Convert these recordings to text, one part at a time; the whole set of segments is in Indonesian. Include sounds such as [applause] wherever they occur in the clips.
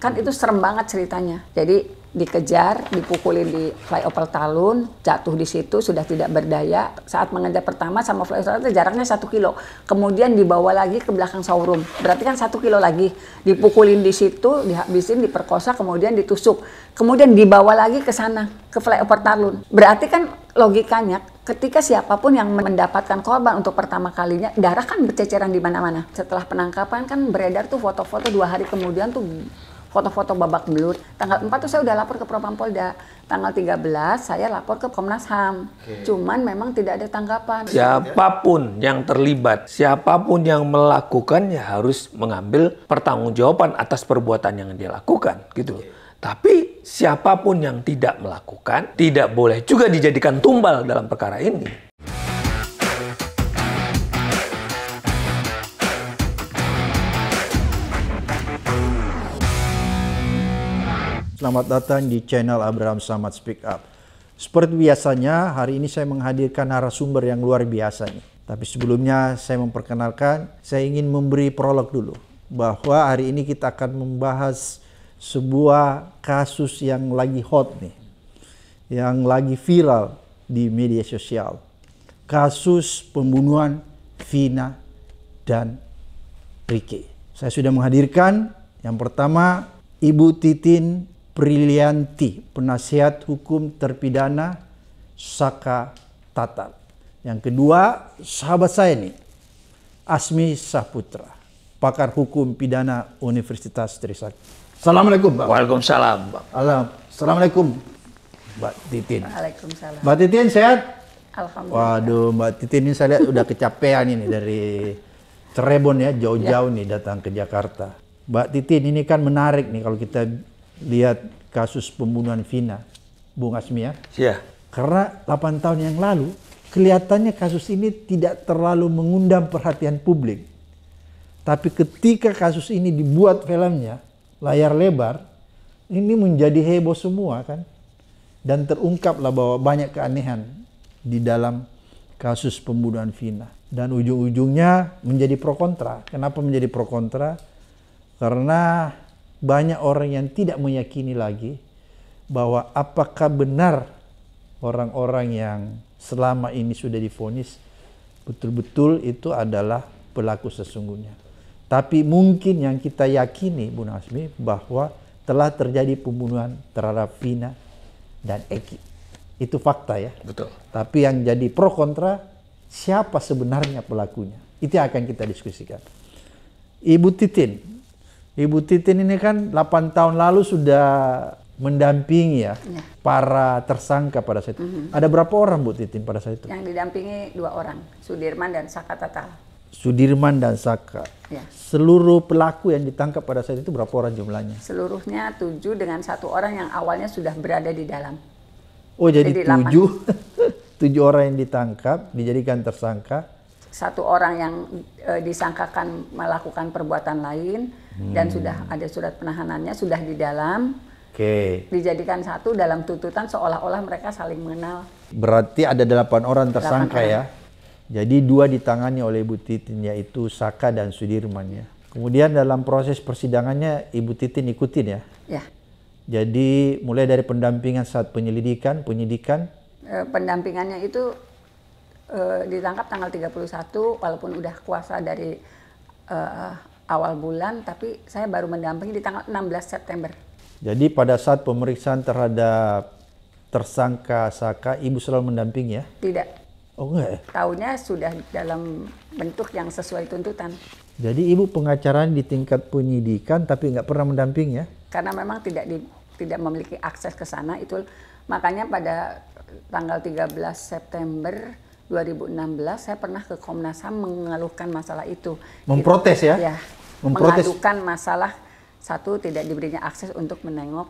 kan itu serem banget ceritanya jadi dikejar dipukulin di flyover Talun jatuh di situ sudah tidak berdaya saat mengejar pertama sama flyover Talun jaraknya satu kilo kemudian dibawa lagi ke belakang showroom berarti kan satu kilo lagi dipukulin di situ dihabisin diperkosa kemudian ditusuk kemudian dibawa lagi ke sana ke flyover Talun berarti kan logikanya ketika siapapun yang mendapatkan korban untuk pertama kalinya darah kan berceceran di mana-mana setelah penangkapan kan beredar tuh foto-foto dua hari kemudian tuh foto-foto babak belur, Tanggal 4 tuh saya udah lapor ke Propam Polda. Tanggal 13 saya lapor ke Komnas HAM. Okay. Cuman memang tidak ada tanggapan. Siapapun yang terlibat, siapapun yang melakukannya harus mengambil pertanggungjawaban atas perbuatan yang dia lakukan gitu Okay. Tapi siapapun yang tidak melakukan tidak boleh juga dijadikan tumbal dalam perkara ini. Selamat datang di channel Abraham Samad Speak Up. Seperti biasanya, hari ini saya menghadirkan narasumber yang luar biasa nih. Tapi sebelumnya saya memperkenalkan, saya ingin memberi prolog dulu bahwa hari ini kita akan membahas sebuah kasus yang lagi hot nih, yang lagi viral di media sosial. Kasus pembunuhan Vina dan Ricky. Saya sudah menghadirkan yang pertama Ibu Titin Prilianti, penasihat hukum terpidana Saka Tatal. Yang kedua, sahabat saya ini Asmi Saputra, pakar hukum pidana Universitas Trisakti. Assalamualaikum, Pak. Waalaikumsalam, Pak. Assalamualaikum, Mbak Titin. Waalaikumsalam. Mbak Titin sehat? Alhamdulillah. Waduh, Mbak Titin ini saya lihat udah kecapean ini dari Cirebon ya, jauh-jauh ya. nih datang ke Jakarta. Mbak Titin ini kan menarik nih kalau kita lihat kasus pembunuhan Vina, Bung Asmi ya. Iya. Karena 8 tahun yang lalu kelihatannya kasus ini tidak terlalu mengundang perhatian publik. Tapi ketika kasus ini dibuat filmnya, layar lebar, ini menjadi heboh semua kan. Dan terungkaplah bahwa banyak keanehan di dalam kasus pembunuhan Vina. Dan ujung-ujungnya menjadi pro kontra. Kenapa menjadi pro kontra? Karena banyak orang yang tidak meyakini lagi bahwa apakah benar orang-orang yang selama ini sudah difonis betul-betul itu adalah pelaku sesungguhnya. Tapi mungkin yang kita yakini, Bu Nasmi, bahwa telah terjadi pembunuhan terhadap Vina dan Eki. Itu fakta ya. Betul. Tapi yang jadi pro kontra, siapa sebenarnya pelakunya? Itu yang akan kita diskusikan. Ibu Titin, Ibu Titin ini kan 8 tahun lalu sudah mendampingi ya, ya. para tersangka pada saat itu. Mm -hmm. Ada berapa orang Bu Titin pada saat itu? Yang didampingi dua orang, Sudirman dan Saka Tata. Sudirman dan Saka. Ya. Seluruh pelaku yang ditangkap pada saat itu berapa orang jumlahnya? Seluruhnya tujuh dengan satu orang yang awalnya sudah berada di dalam. Oh jadi, jadi tujuh, [laughs] tujuh orang yang ditangkap dijadikan tersangka. Satu orang yang e, disangkakan melakukan perbuatan lain, dan sudah ada surat penahanannya sudah di dalam Oke. Okay. Dijadikan satu dalam tuntutan seolah-olah mereka saling mengenal. Berarti ada delapan orang tersangka 8 orang. ya. Jadi dua ditangani oleh Ibu Titin yaitu Saka dan Sudirman ya. Kemudian dalam proses persidangannya Ibu Titin ikutin ya. Ya. Jadi mulai dari pendampingan saat penyelidikan, penyidikan. E, pendampingannya itu e, ditangkap tanggal 31 walaupun udah kuasa dari e, awal bulan, tapi saya baru mendampingi di tanggal 16 September. Jadi pada saat pemeriksaan terhadap tersangka Saka, ibu selalu mendampingi ya? Tidak. Oh enggak ya? Tahunya sudah dalam bentuk yang sesuai tuntutan. Jadi ibu pengacaraan di tingkat penyidikan tapi nggak pernah mendampingi ya? Karena memang tidak di, tidak memiliki akses ke sana itu makanya pada tanggal 13 September 2016 saya pernah ke Komnas HAM mengeluhkan masalah itu. Memprotes itu, ya? Ya. Memprotes. mengadukan masalah satu tidak diberinya akses untuk menengok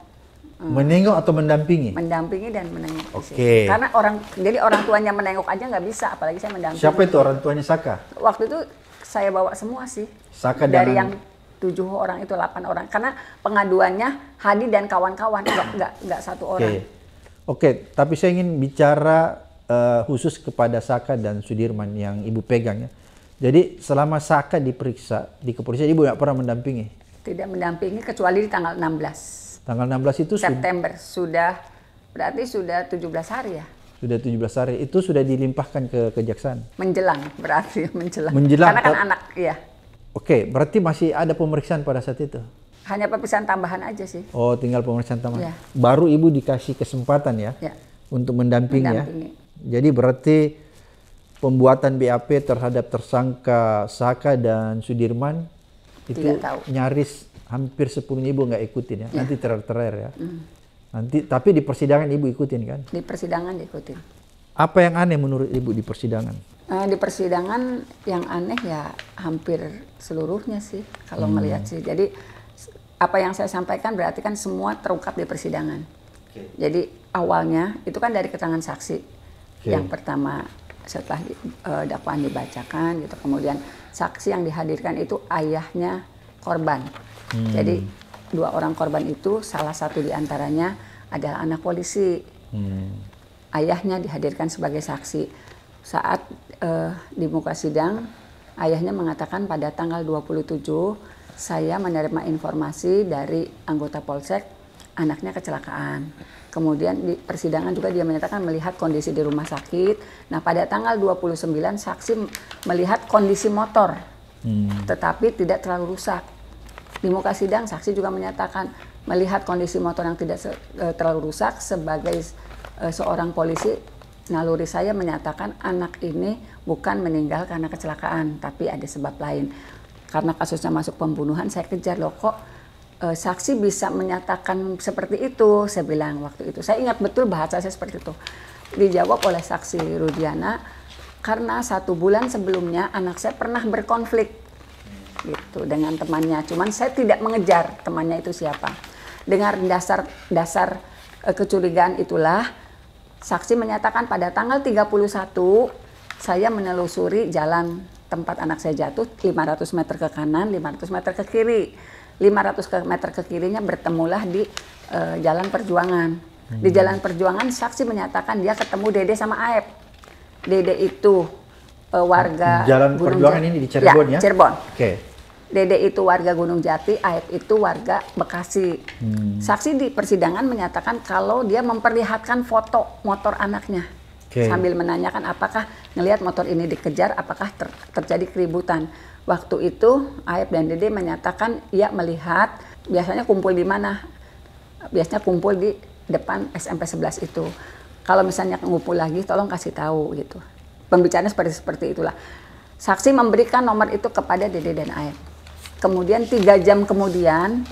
eh, menengok atau mendampingi mendampingi dan menengok oke okay. karena orang jadi orang tuanya menengok aja nggak bisa apalagi saya mendampingi siapa itu orang tuanya Saka waktu itu saya bawa semua sih Saka dari yang tujuh orang itu delapan orang karena pengaduannya Hadi dan kawan-kawan nggak nggak satu orang oke okay. okay, tapi saya ingin bicara uh, khusus kepada Saka dan Sudirman yang ibu pegang ya jadi selama Saka diperiksa di kepolisian, Ibu tidak pernah mendampingi? Tidak mendampingi kecuali di tanggal 16. Tanggal 16 itu September sudah berarti sudah 17 hari ya. Sudah 17 hari. Itu sudah dilimpahkan ke kejaksaan. Menjelang berarti [laughs] menjelang. Menjelang. Karena kan ke... anak ya. Oke, berarti masih ada pemeriksaan pada saat itu. Hanya pemeriksaan tambahan aja sih. Oh, tinggal pemeriksaan tambahan. Ya. Baru Ibu dikasih kesempatan ya, ya. untuk mendampingi, ya. mendampingi ya. Jadi berarti pembuatan BAP terhadap tersangka Saka dan Sudirman itu nyaris hampir sepuluh ibu nggak ikutin ya. ya. Nanti terer-terer ya. Hmm. Nanti tapi di persidangan ibu ikutin kan? Di persidangan diikutin. Apa yang aneh menurut ibu di persidangan? Nah, di persidangan yang aneh ya hampir seluruhnya sih kalau hmm. melihat sih. Jadi apa yang saya sampaikan berarti kan semua terungkap di persidangan. Okay. Jadi awalnya itu kan dari keterangan saksi okay. yang pertama setelah uh, dakwaan dibacakan gitu kemudian saksi yang dihadirkan itu ayahnya korban hmm. jadi dua orang korban itu salah satu diantaranya adalah anak polisi hmm. ayahnya dihadirkan sebagai saksi saat uh, di muka sidang ayahnya mengatakan pada tanggal 27 saya menerima informasi dari anggota polsek anaknya kecelakaan. Kemudian di persidangan juga dia menyatakan melihat kondisi di rumah sakit. Nah, pada tanggal 29 saksi melihat kondisi motor. Hmm. Tetapi tidak terlalu rusak. Di muka sidang saksi juga menyatakan melihat kondisi motor yang tidak e, terlalu rusak sebagai e, seorang polisi naluri saya menyatakan anak ini bukan meninggal karena kecelakaan, tapi ada sebab lain. Karena kasusnya masuk pembunuhan, saya kejar loh kok e, saksi bisa menyatakan seperti itu saya bilang waktu itu saya ingat betul bahasa saya seperti itu dijawab oleh saksi Rudiana karena satu bulan sebelumnya anak saya pernah berkonflik gitu dengan temannya cuman saya tidak mengejar temannya itu siapa dengar dasar dasar e, kecurigaan itulah saksi menyatakan pada tanggal 31 saya menelusuri jalan tempat anak saya jatuh 500 meter ke kanan, 500 meter ke kiri. 500 meter ke kirinya bertemulah di uh, Jalan Perjuangan. Di hmm. Jalan Perjuangan saksi menyatakan dia ketemu Dede sama Aep. Dede itu uh, warga Jalan Gunung Perjuangan Jati. ini di ya, Cirebon ya? ya? Cirebon. Oke. Okay. Dede itu warga Gunung Jati, Aep itu warga Bekasi. Hmm. Saksi di persidangan menyatakan kalau dia memperlihatkan foto motor anaknya. Okay. Sambil menanyakan apakah ngelihat motor ini dikejar, apakah ter terjadi keributan Waktu itu Aep dan Dede menyatakan ia melihat biasanya kumpul di mana? Biasanya kumpul di depan SMP 11 itu. Kalau misalnya ngumpul lagi tolong kasih tahu gitu. Pembicaraan seperti seperti itulah. Saksi memberikan nomor itu kepada Dede dan Aep. Kemudian tiga jam kemudian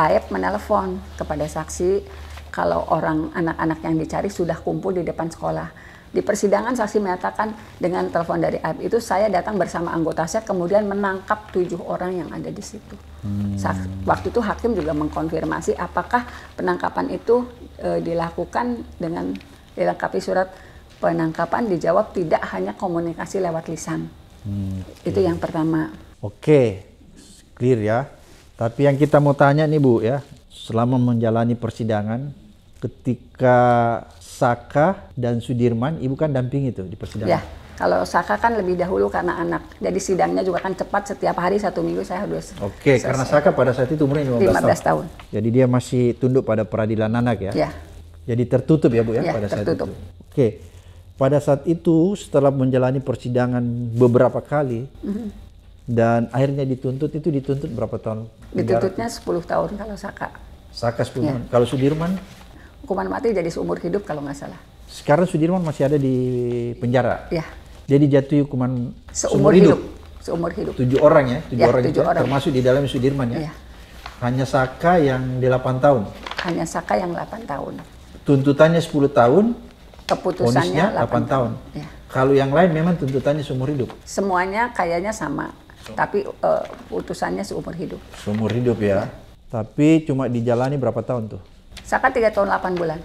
Aep menelpon kepada saksi kalau orang anak-anak yang dicari sudah kumpul di depan sekolah di persidangan saksi menyatakan dengan telepon dari Aib itu saya datang bersama anggota saya kemudian menangkap tujuh orang yang ada di situ. Hmm. Saat, waktu itu hakim juga mengkonfirmasi apakah penangkapan itu e, dilakukan dengan dilengkapi surat penangkapan dijawab tidak hanya komunikasi lewat lisan. Hmm, okay. Itu yang pertama. Oke, okay. clear ya. Tapi yang kita mau tanya nih Bu ya, selama menjalani persidangan ketika Saka dan Sudirman, ibu kan damping itu di persidangan. Ya, kalau Saka kan lebih dahulu karena anak. Jadi sidangnya juga kan cepat setiap hari satu minggu saya harus. Oke, okay, karena Saka pada saat itu umurnya 15, 15 tahun. tahun. Jadi dia masih tunduk pada peradilan anak ya. ya. Jadi tertutup ya bu ya, ya pada tertutup. saat itu. Oke, pada saat itu setelah menjalani persidangan beberapa kali. Mm -hmm. Dan akhirnya dituntut itu dituntut berapa tahun? Dituntutnya 10 tahun kalau Saka. Saka sepuluh, ya. tahun. Kalau Sudirman? hukuman mati jadi seumur hidup kalau nggak salah. Sekarang Sudirman masih ada di penjara. Ya. Jadi jatuh hukuman seumur, seumur hidup. hidup. Seumur hidup. Tujuh orang ya, tujuh ya, orang, tujuh orang termasuk di dalam Sudirman ya. ya. Hanya Saka yang delapan tahun. Hanya Saka yang delapan tahun. Tuntutannya sepuluh tahun. Keputusannya delapan tahun. tahun. Ya. Kalau yang lain memang tuntutannya seumur hidup. Semuanya kayaknya sama, so. tapi uh, putusannya seumur hidup. Seumur hidup ya. ya. Tapi cuma dijalani berapa tahun tuh? Saka 3 tahun 8 bulan.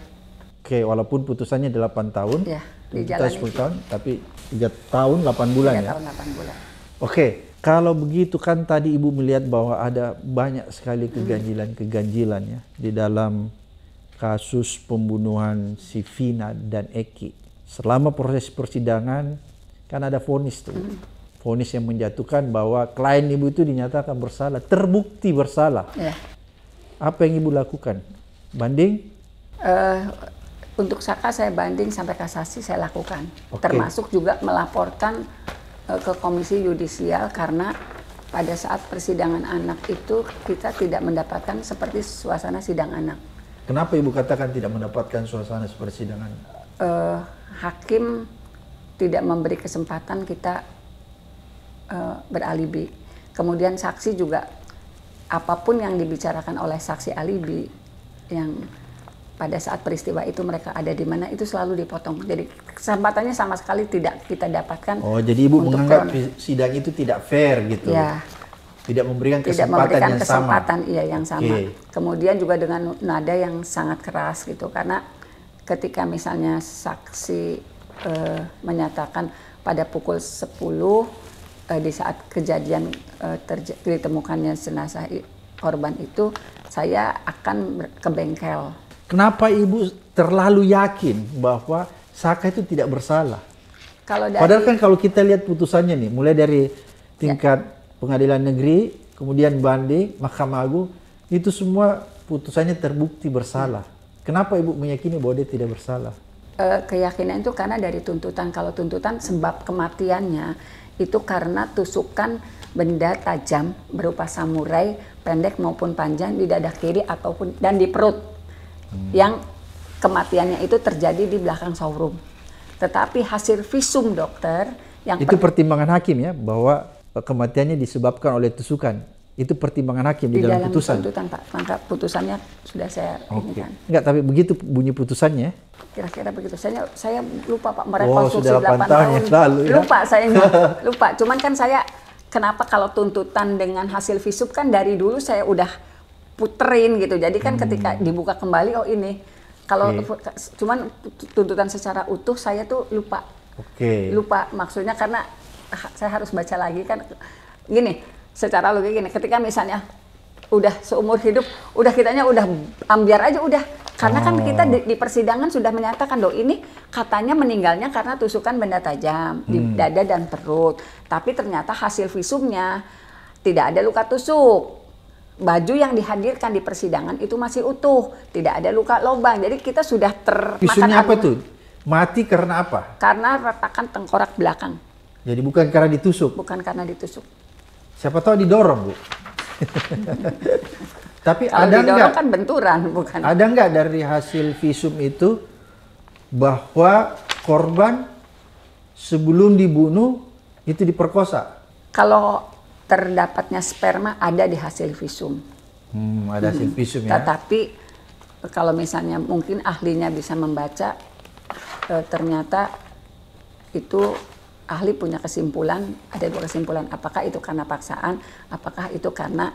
Oke, walaupun putusannya 8 tahun. Ya, di kita 10 itu. tahun, tapi 3 tahun 8 bulan 3 ya. 3 tahun 8 bulan. Oke, kalau begitu kan tadi Ibu melihat bahwa ada banyak sekali keganjilan-keganjilan ya di dalam kasus pembunuhan si Vina dan Eki. Selama proses persidangan kan ada vonis tuh. Hmm. Vonis yang menjatuhkan bahwa klien Ibu itu dinyatakan bersalah, terbukti bersalah. Ya. Apa yang Ibu lakukan? banding? Uh, untuk saka saya banding sampai kasasi saya lakukan, okay. termasuk juga melaporkan uh, ke komisi yudisial karena pada saat persidangan anak itu kita tidak mendapatkan seperti suasana sidang anak. Kenapa ibu katakan tidak mendapatkan suasana seperti sidangan? Uh, eh, hakim tidak memberi kesempatan kita uh, beralibi. Kemudian saksi juga apapun yang dibicarakan oleh saksi alibi yang pada saat peristiwa itu mereka ada di mana itu selalu dipotong. Jadi kesempatannya sama sekali tidak kita dapatkan. Oh, jadi Ibu menganggap sidang itu tidak fair gitu. Ya. Tidak memberikan kesempatan yang sama. tidak memberikan yang kesempatan, sama. Iya, yang sama. Okay. Kemudian juga dengan nada yang sangat keras gitu karena ketika misalnya saksi eh, menyatakan pada pukul 10 eh, di saat kejadian eh, ditemukannya jenazah korban itu saya akan ke bengkel. Kenapa ibu terlalu yakin bahwa Saka itu tidak bersalah? Kalau dari, Padahal kan kalau kita lihat putusannya nih, mulai dari tingkat ya. pengadilan negeri, kemudian banding, Mahkamah Agung, itu semua putusannya terbukti bersalah. Kenapa ibu meyakini bahwa dia tidak bersalah? Eh, keyakinan itu karena dari tuntutan. Kalau tuntutan sebab kematiannya itu karena tusukan benda tajam berupa samurai pendek maupun panjang di dada kiri ataupun dan di perut hmm. yang kematiannya itu terjadi di belakang showroom. Tetapi hasil visum dokter yang itu pertimbangan hakim ya bahwa eh, kematiannya disebabkan oleh tusukan itu pertimbangan hakim di, di dalam, dalam putusan. Pak. Maka putusannya sudah saya okay. Inikan. Enggak, tapi begitu bunyi putusannya. Ya. Kira-kira begitu. Saya saya lupa Pak merekonstruksi oh, 8, 8 tahun. tahun. ya? Lupa saya [laughs] lupa. Cuman kan saya kenapa kalau tuntutan dengan hasil visum kan dari dulu saya udah puterin gitu. Jadi kan hmm. ketika dibuka kembali oh ini kalau okay. cuman tuntutan secara utuh saya tuh lupa. Oke. Okay. Lupa maksudnya karena saya harus baca lagi kan gini, secara logik gini, ketika misalnya udah seumur hidup udah kitanya udah ambiar aja udah karena oh. kan kita di, oh. di persidangan sudah menyatakan loh ini katanya meninggalnya karena tusukan benda tajam hmm. di dada dan perut. Tapi ternyata hasil visumnya tidak ada luka tusuk. Baju yang dihadirkan di persidangan itu masih utuh, tidak ada luka lobang. Jadi kita sudah termakan apa tuh? Mati karena apa? Karena retakan tengkorak belakang. Jadi bukan karena ditusuk. Bukan karena ditusuk. Siapa tahu didorong, Bu. [laughs] Tapi Kalau ada nggak kan benturan bukan? Ada nggak dari hasil visum itu bahwa korban sebelum dibunuh itu diperkosa? Kalau terdapatnya sperma ada di hasil visum. Hmm, ada hasil hmm. visum ya. Tetapi kalau misalnya mungkin ahlinya bisa membaca e, ternyata itu ahli punya kesimpulan ada dua kesimpulan apakah itu karena paksaan apakah itu karena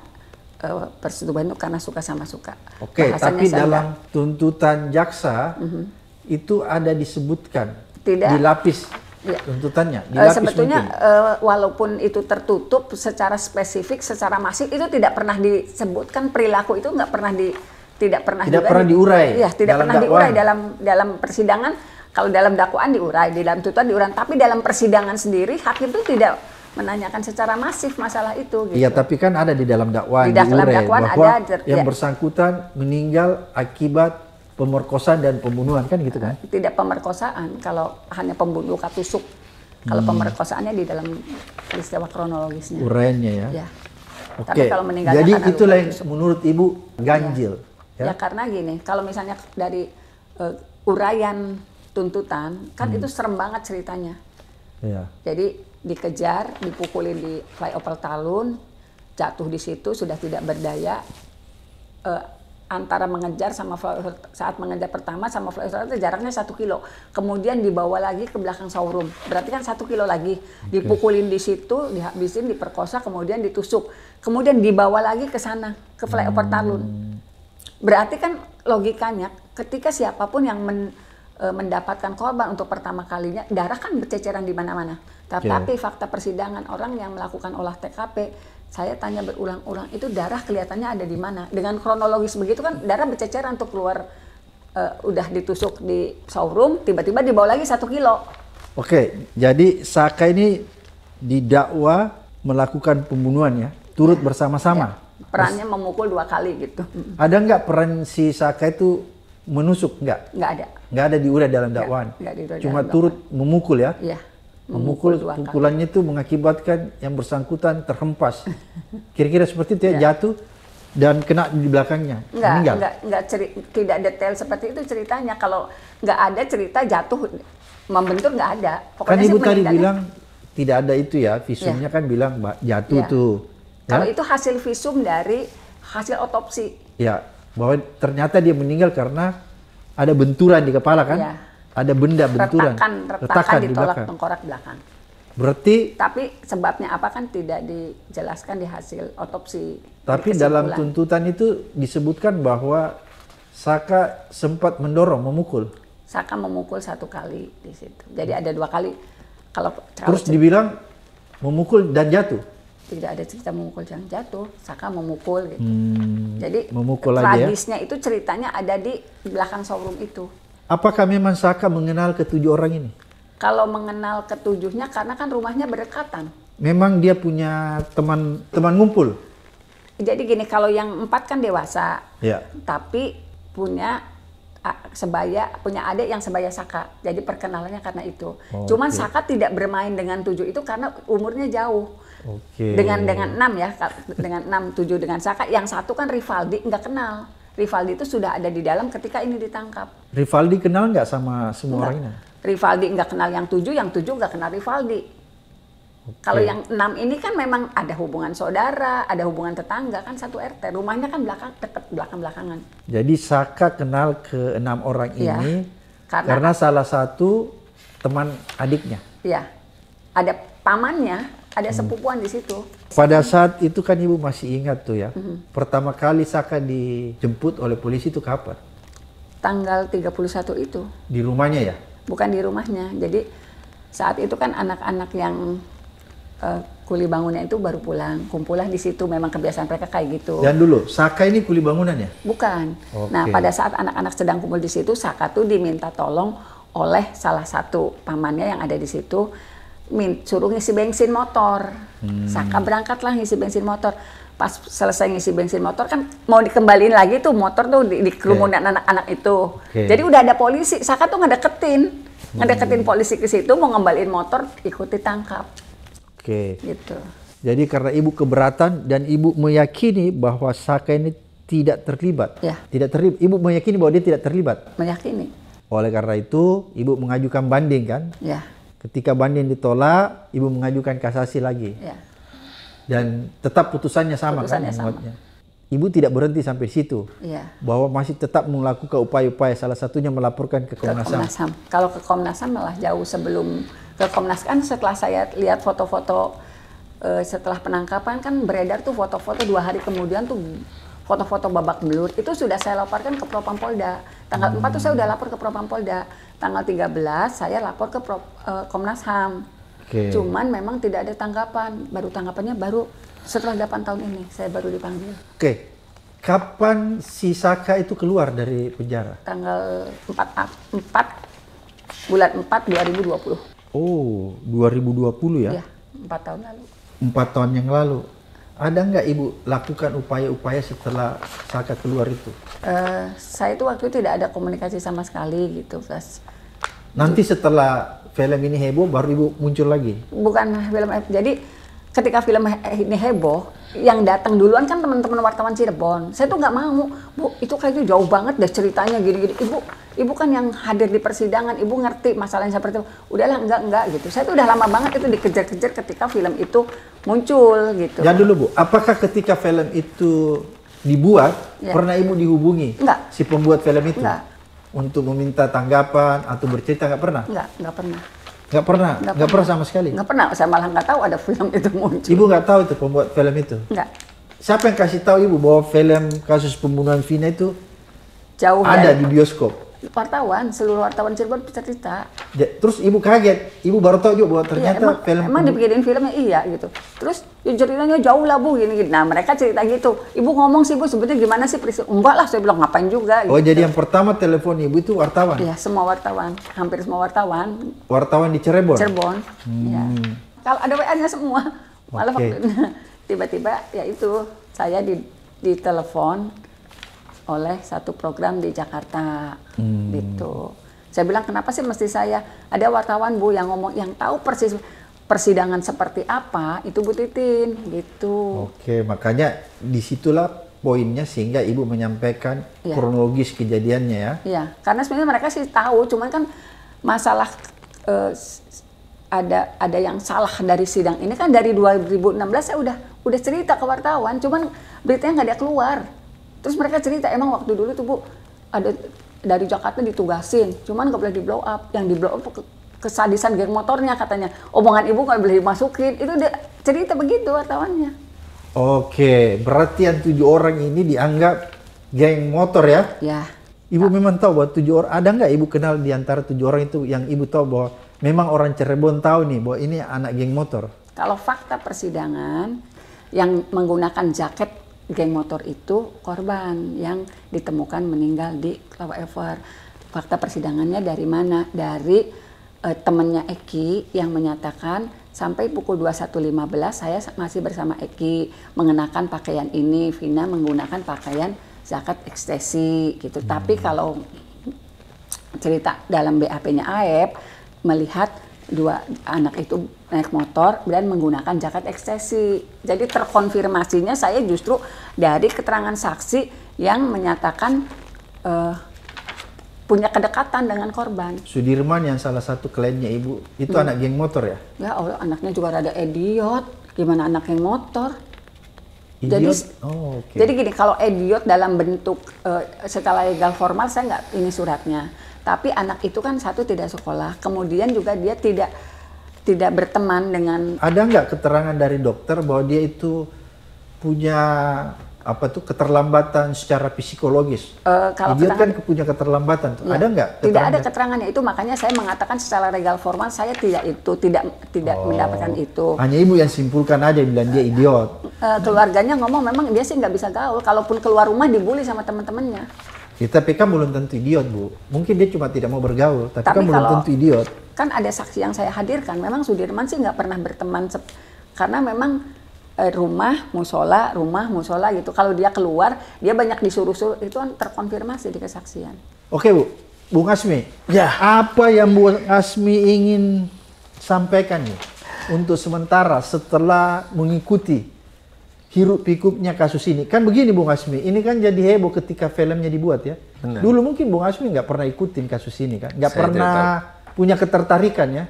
uh, persetubuhan itu karena suka sama suka. Oke, okay, tapi dalam tuntutan jaksa mm -hmm. itu ada disebutkan Tidak. dilapis Ya. Tuntutannya dilapis eh, sebetulnya uh, walaupun itu tertutup secara spesifik, secara masif itu tidak pernah disebutkan perilaku itu nggak pernah di tidak pernah tidak pernah di, diurai. Iya, tidak pernah dakwaan. diurai dalam dalam persidangan. Kalau dalam dakwaan diurai, di dalam tuntutan diurai, tapi dalam persidangan sendiri hakim itu tidak menanyakan secara masif masalah itu. Gitu. Iya, gitu. tapi kan ada di dalam dakwaan di dalam diure, dakwaan bahwa ada yang ya. bersangkutan meninggal akibat pemerkosaan dan pembunuhan kan gitu kan? Tidak pemerkosaan, kalau hanya pembunuh katusuk. Kalau hmm. pemerkosaannya di dalam peristiwa kronologisnya. Urainya ya. ya. Oke. Okay. Tapi kalau Jadi itulah yang menurut Ibu ganjil. Ya. Ya? ya karena gini, kalau misalnya dari uh, uraian tuntutan kan hmm. itu serem banget ceritanya. Ya. Jadi dikejar, dipukulin di flyover Talun, jatuh di situ sudah tidak berdaya. E, antara mengejar sama flyover saat mengejar pertama sama flyover talun jaraknya satu kilo. Kemudian dibawa lagi ke belakang showroom. Berarti kan satu kilo lagi dipukulin di situ, dihabisin, diperkosa, kemudian ditusuk. Kemudian dibawa lagi ke sana ke flyover hmm. Talun. Berarti kan logikanya ketika siapapun yang men, e, mendapatkan korban untuk pertama kalinya darah kan berceceran di mana-mana tetapi yeah. fakta persidangan orang yang melakukan olah TKP, saya tanya berulang-ulang, itu darah kelihatannya ada di mana? Dengan kronologis begitu kan darah berceceran untuk keluar uh, udah ditusuk di showroom, tiba-tiba dibawa lagi satu kilo. Oke, jadi Saka ini didakwa melakukan pembunuhan ya, turut ya. bersama-sama. Ya. Perannya Mas, memukul dua kali gitu. Ada nggak peran si Saka itu menusuk nggak? Nggak ada. Nggak ada diurai dalam dakwaan. Nggak, nggak Cuma dalam turut dakwaan. memukul ya. Iya Memukul pukulannya itu mengakibatkan yang bersangkutan terhempas. [laughs] Kira-kira seperti itu ya, ya. jatuh dan kena di belakangnya enggak, meninggal. Enggak, enggak ceri, tidak detail seperti itu ceritanya. Kalau enggak ada cerita jatuh membentur enggak ada. Pokoknya kan ibu tadi bilang tidak ada itu ya visumnya ya. kan bilang mbak jatuh ya. tuh. Ya? Kalau itu hasil visum dari hasil otopsi. Ya bahwa ternyata dia meninggal karena ada benturan di kepala kan. Ya ada benda benturan. Retakan, retakan, retakan di tolak belakang. tengkorak belakang. Berarti. Tapi sebabnya apa kan tidak dijelaskan di hasil otopsi. Tapi dalam tuntutan itu disebutkan bahwa Saka sempat mendorong, memukul. Saka memukul satu kali di situ. Jadi ada dua kali. Kalau terus cerita, dibilang memukul dan jatuh. Tidak ada cerita memukul yang jatuh. Saka memukul gitu. Hmm, Jadi memukul tragisnya aja ya? itu ceritanya ada di belakang showroom itu. Apakah memang Saka mengenal ketujuh orang ini? Kalau mengenal ketujuhnya karena kan rumahnya berdekatan. Memang dia punya teman teman ngumpul. Jadi gini kalau yang empat kan dewasa, ya. tapi punya sebaya punya adik yang sebaya Saka. Jadi perkenalannya karena itu. Oh, Cuman Saka tidak bermain dengan tujuh itu karena umurnya jauh. Okay. Dengan dengan enam ya, dengan enam tujuh dengan Saka. Yang satu kan Rivaldi nggak kenal. Rivaldi itu sudah ada di dalam ketika ini ditangkap. Rivaldi kenal nggak sama semua orang ini? Rivaldi nggak kenal yang tujuh, yang tujuh nggak kenal Rivaldi. Okay. Kalau yang enam ini kan memang ada hubungan saudara, ada hubungan tetangga kan satu RT, rumahnya kan belakang deket belakang belakangan. Jadi Saka kenal ke enam orang ya, ini karena, karena salah satu teman adiknya. Iya, ada pamannya, ada sepupuan di situ. Pada saat itu kan ibu masih ingat tuh ya, mm-hmm. pertama kali Saka dijemput oleh polisi itu kapan? Tanggal 31 itu. Di rumahnya ya? Bukan di rumahnya. Jadi saat itu kan anak-anak yang uh, kuli bangunan itu baru pulang, kumpulah di situ memang kebiasaan mereka kayak gitu. Dan dulu, Saka ini kuli bangunan ya? Bukan. Okay. Nah, pada saat anak-anak sedang kumpul di situ, Saka tuh diminta tolong oleh salah satu pamannya yang ada di situ min, suruh ngisi bensin motor. Hmm. Saka berangkatlah ngisi bensin motor. Pas selesai ngisi bensin motor kan mau dikembaliin lagi tuh motor tuh di, di kerumunan okay. anak-anak itu. Okay. Jadi udah ada polisi, Saka tuh ngedeketin. Hmm. Ngedeketin polisi ke situ mau ngembaliin motor, ikuti tangkap. Oke. Okay. Gitu. Jadi karena ibu keberatan dan ibu meyakini bahwa Saka ini tidak terlibat. Ya. Tidak terlibat. Ibu meyakini bahwa dia tidak terlibat. Meyakini. Oleh karena itu, ibu mengajukan banding kan? Ya. Ketika banding ditolak, ibu mengajukan kasasi lagi. Ya. Dan tetap putusannya sama kan putusannya kan Sama. Ibu tidak berhenti sampai situ. Ya. Bahwa masih tetap melakukan upaya-upaya salah satunya melaporkan ke Komnas, HAM. Kalau ke Komnas HAM malah jauh sebelum ke Komnas kan setelah saya lihat foto-foto eh, setelah penangkapan kan beredar tuh foto-foto dua hari kemudian tuh foto-foto babak belur itu sudah saya laporkan ke Propam Polda. Tanggal hmm. 4 itu saya sudah lapor ke Propam Polda. Tanggal 13 saya lapor ke Pro, uh, eh, Komnas HAM. Okay. Cuman memang tidak ada tanggapan. Baru tanggapannya baru setelah 8 tahun ini saya baru dipanggil. Oke. Okay. Kapan si Saka itu keluar dari penjara? Tanggal 4 4 bulan 4 2020. Oh, 2020 ya? Iya, 4 tahun lalu. 4 tahun yang lalu. Ada nggak Ibu lakukan upaya-upaya setelah Saka keluar itu? Uh, saya itu waktu itu tidak ada komunikasi sama sekali gitu, mas. Nanti setelah film ini heboh, baru Ibu muncul lagi? Bukan film, jadi ketika film eh, ini heboh yang datang duluan kan teman-teman wartawan Cirebon. Saya tuh nggak mau, Bu, itu kayaknya gitu, jauh banget deh ceritanya gini-gini. Ibu, ibu kan yang hadir di persidangan, ibu ngerti masalahnya seperti itu. Udahlah, enggak, enggak gitu. Saya tuh udah lama banget itu dikejar-kejar ketika film itu muncul gitu. Ya dulu, Bu. Apakah ketika film itu dibuat, ya. pernah ibu dihubungi? Enggak. Si pembuat film itu? Enggak. Untuk meminta tanggapan atau bercerita nggak pernah? Nggak, nggak pernah. Nggak pernah, nggak, nggak pernah. pernah sama sekali. Nggak pernah, saya malah nggak tahu ada film itu muncul. Ibu nggak tahu itu pembuat film itu. Nggak. Siapa yang kasih tahu ibu bahwa film kasus pembunuhan Vina itu jauh ada dari, di bioskop? wartawan, seluruh wartawan Cirebon cerita. Ya, terus ibu kaget, ibu baru tahu juga bahwa iya, ternyata ya, emang, film emang dibikinin filmnya iya gitu. Terus ya ceritanya jauh lah bu gini, gini. Nah mereka cerita gitu. Ibu ngomong sih bu sebetulnya gimana sih peristiwa? Enggak lah, saya bilang ngapain juga. Oh, gitu. Oh jadi yang pertama telepon ibu itu wartawan? Iya semua wartawan, hampir semua wartawan. Wartawan di Cirebon? Cirebon. Iya. Hmm. Ya. Kalau ada WA-nya semua. Malah okay. [laughs] tiba-tiba ya itu saya di di telepon oleh satu program di Jakarta hmm. gitu. Saya bilang kenapa sih mesti saya? Ada wartawan Bu yang ngomong yang tahu persis persidangan seperti apa itu Bu Titin gitu. Oke, makanya disitulah poinnya sehingga ibu menyampaikan ya. kronologis kejadiannya ya. Iya, karena sebenarnya mereka sih tahu, cuman kan masalah eh, ada ada yang salah dari sidang ini kan dari 2016 saya udah udah cerita ke wartawan, cuman beritanya nggak ada keluar. Terus mereka cerita emang waktu dulu tuh Bu ada dari Jakarta ditugasin, cuman nggak boleh di blow up. Yang di blow up ke, kesadisan geng motornya katanya. Omongan ibu nggak boleh dimasukin. Itu dia cerita begitu wartawannya. Oke, berarti yang tujuh orang ini dianggap geng motor ya? Ya. Ibu ya. memang tahu bahwa tujuh orang, ada nggak ibu kenal di antara tujuh orang itu yang ibu tahu bahwa memang orang Cirebon tahu nih bahwa ini anak geng motor? Kalau fakta persidangan yang menggunakan jaket geng motor itu korban yang ditemukan meninggal di Ever. Fakta persidangannya dari mana? Dari uh, eh, temannya Eki yang menyatakan sampai pukul 21.15 saya masih bersama Eki mengenakan pakaian ini, Vina menggunakan pakaian zakat ekstasi gitu. Hmm. Tapi kalau cerita dalam BAP-nya Aep melihat dua anak itu naik motor dan menggunakan jaket eksesi. Jadi terkonfirmasinya saya justru dari keterangan saksi yang menyatakan uh, punya kedekatan dengan korban. Sudirman yang salah satu kliennya ibu itu hmm. anak geng motor ya? Ya Allah anaknya juga rada idiot. Gimana anak geng motor? Idiot? Jadi, oh, okay. jadi gini kalau idiot dalam bentuk uh, secara legal formal saya nggak ini suratnya tapi anak itu kan satu tidak sekolah, kemudian juga dia tidak tidak berteman dengan Ada nggak keterangan dari dokter bahwa dia itu punya apa tuh keterlambatan secara psikologis. Uh, kalau dia kan punya keterlambatan tuh. Ya, ada nggak? Tidak ada keterangannya itu makanya saya mengatakan secara legal formal saya tidak itu tidak tidak oh, mendapatkan itu. Hanya ibu yang simpulkan aja bilang uh, dia idiot. Uh, keluarganya ngomong memang dia sih nggak bisa gaul. Kalaupun keluar rumah dibully sama teman-temannya. Ya, tapi kan belum tentu idiot, Bu. Mungkin dia cuma tidak mau bergaul, tapi, tapi kan belum tentu idiot. Kan ada saksi yang saya hadirkan, memang Sudirman sih nggak pernah berteman karena memang eh, rumah musola, rumah musola gitu. Kalau dia keluar, dia banyak disuruh-suruh itu kan terkonfirmasi di kesaksian. Oke, Bu. Bu Asmi. Ya. Apa yang Bu Asmi ingin sampaikan nih untuk sementara setelah mengikuti hirup pikuknya kasus ini. Kan begini Bung Asmi, ini kan jadi heboh ketika filmnya dibuat ya. Benar. Dulu mungkin Bung Asmi nggak pernah ikutin kasus ini kan, nggak pernah punya ketertarikan ya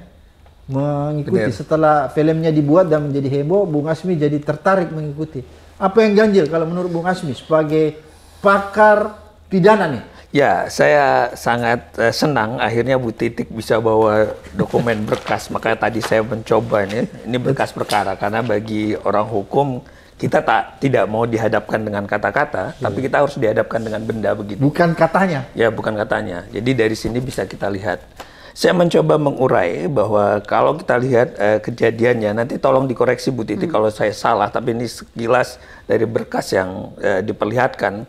mengikuti Benar. setelah filmnya dibuat dan menjadi heboh, Bung Asmi jadi tertarik mengikuti. Apa yang ganjil kalau menurut Bung Asmi sebagai pakar pidana nih? Ya, saya sangat uh, senang akhirnya Bu Titik bisa bawa dokumen berkas. Makanya tadi saya mencoba ini ini berkas perkara karena bagi orang hukum kita tak tidak mau dihadapkan dengan kata-kata, hmm. tapi kita harus dihadapkan dengan benda begitu. Bukan katanya. Ya, bukan katanya. Jadi dari sini bisa kita lihat. Saya mencoba mengurai bahwa kalau kita lihat eh, kejadiannya, nanti tolong dikoreksi Bu Titi hmm. kalau saya salah, tapi ini sekilas dari berkas yang eh, diperlihatkan.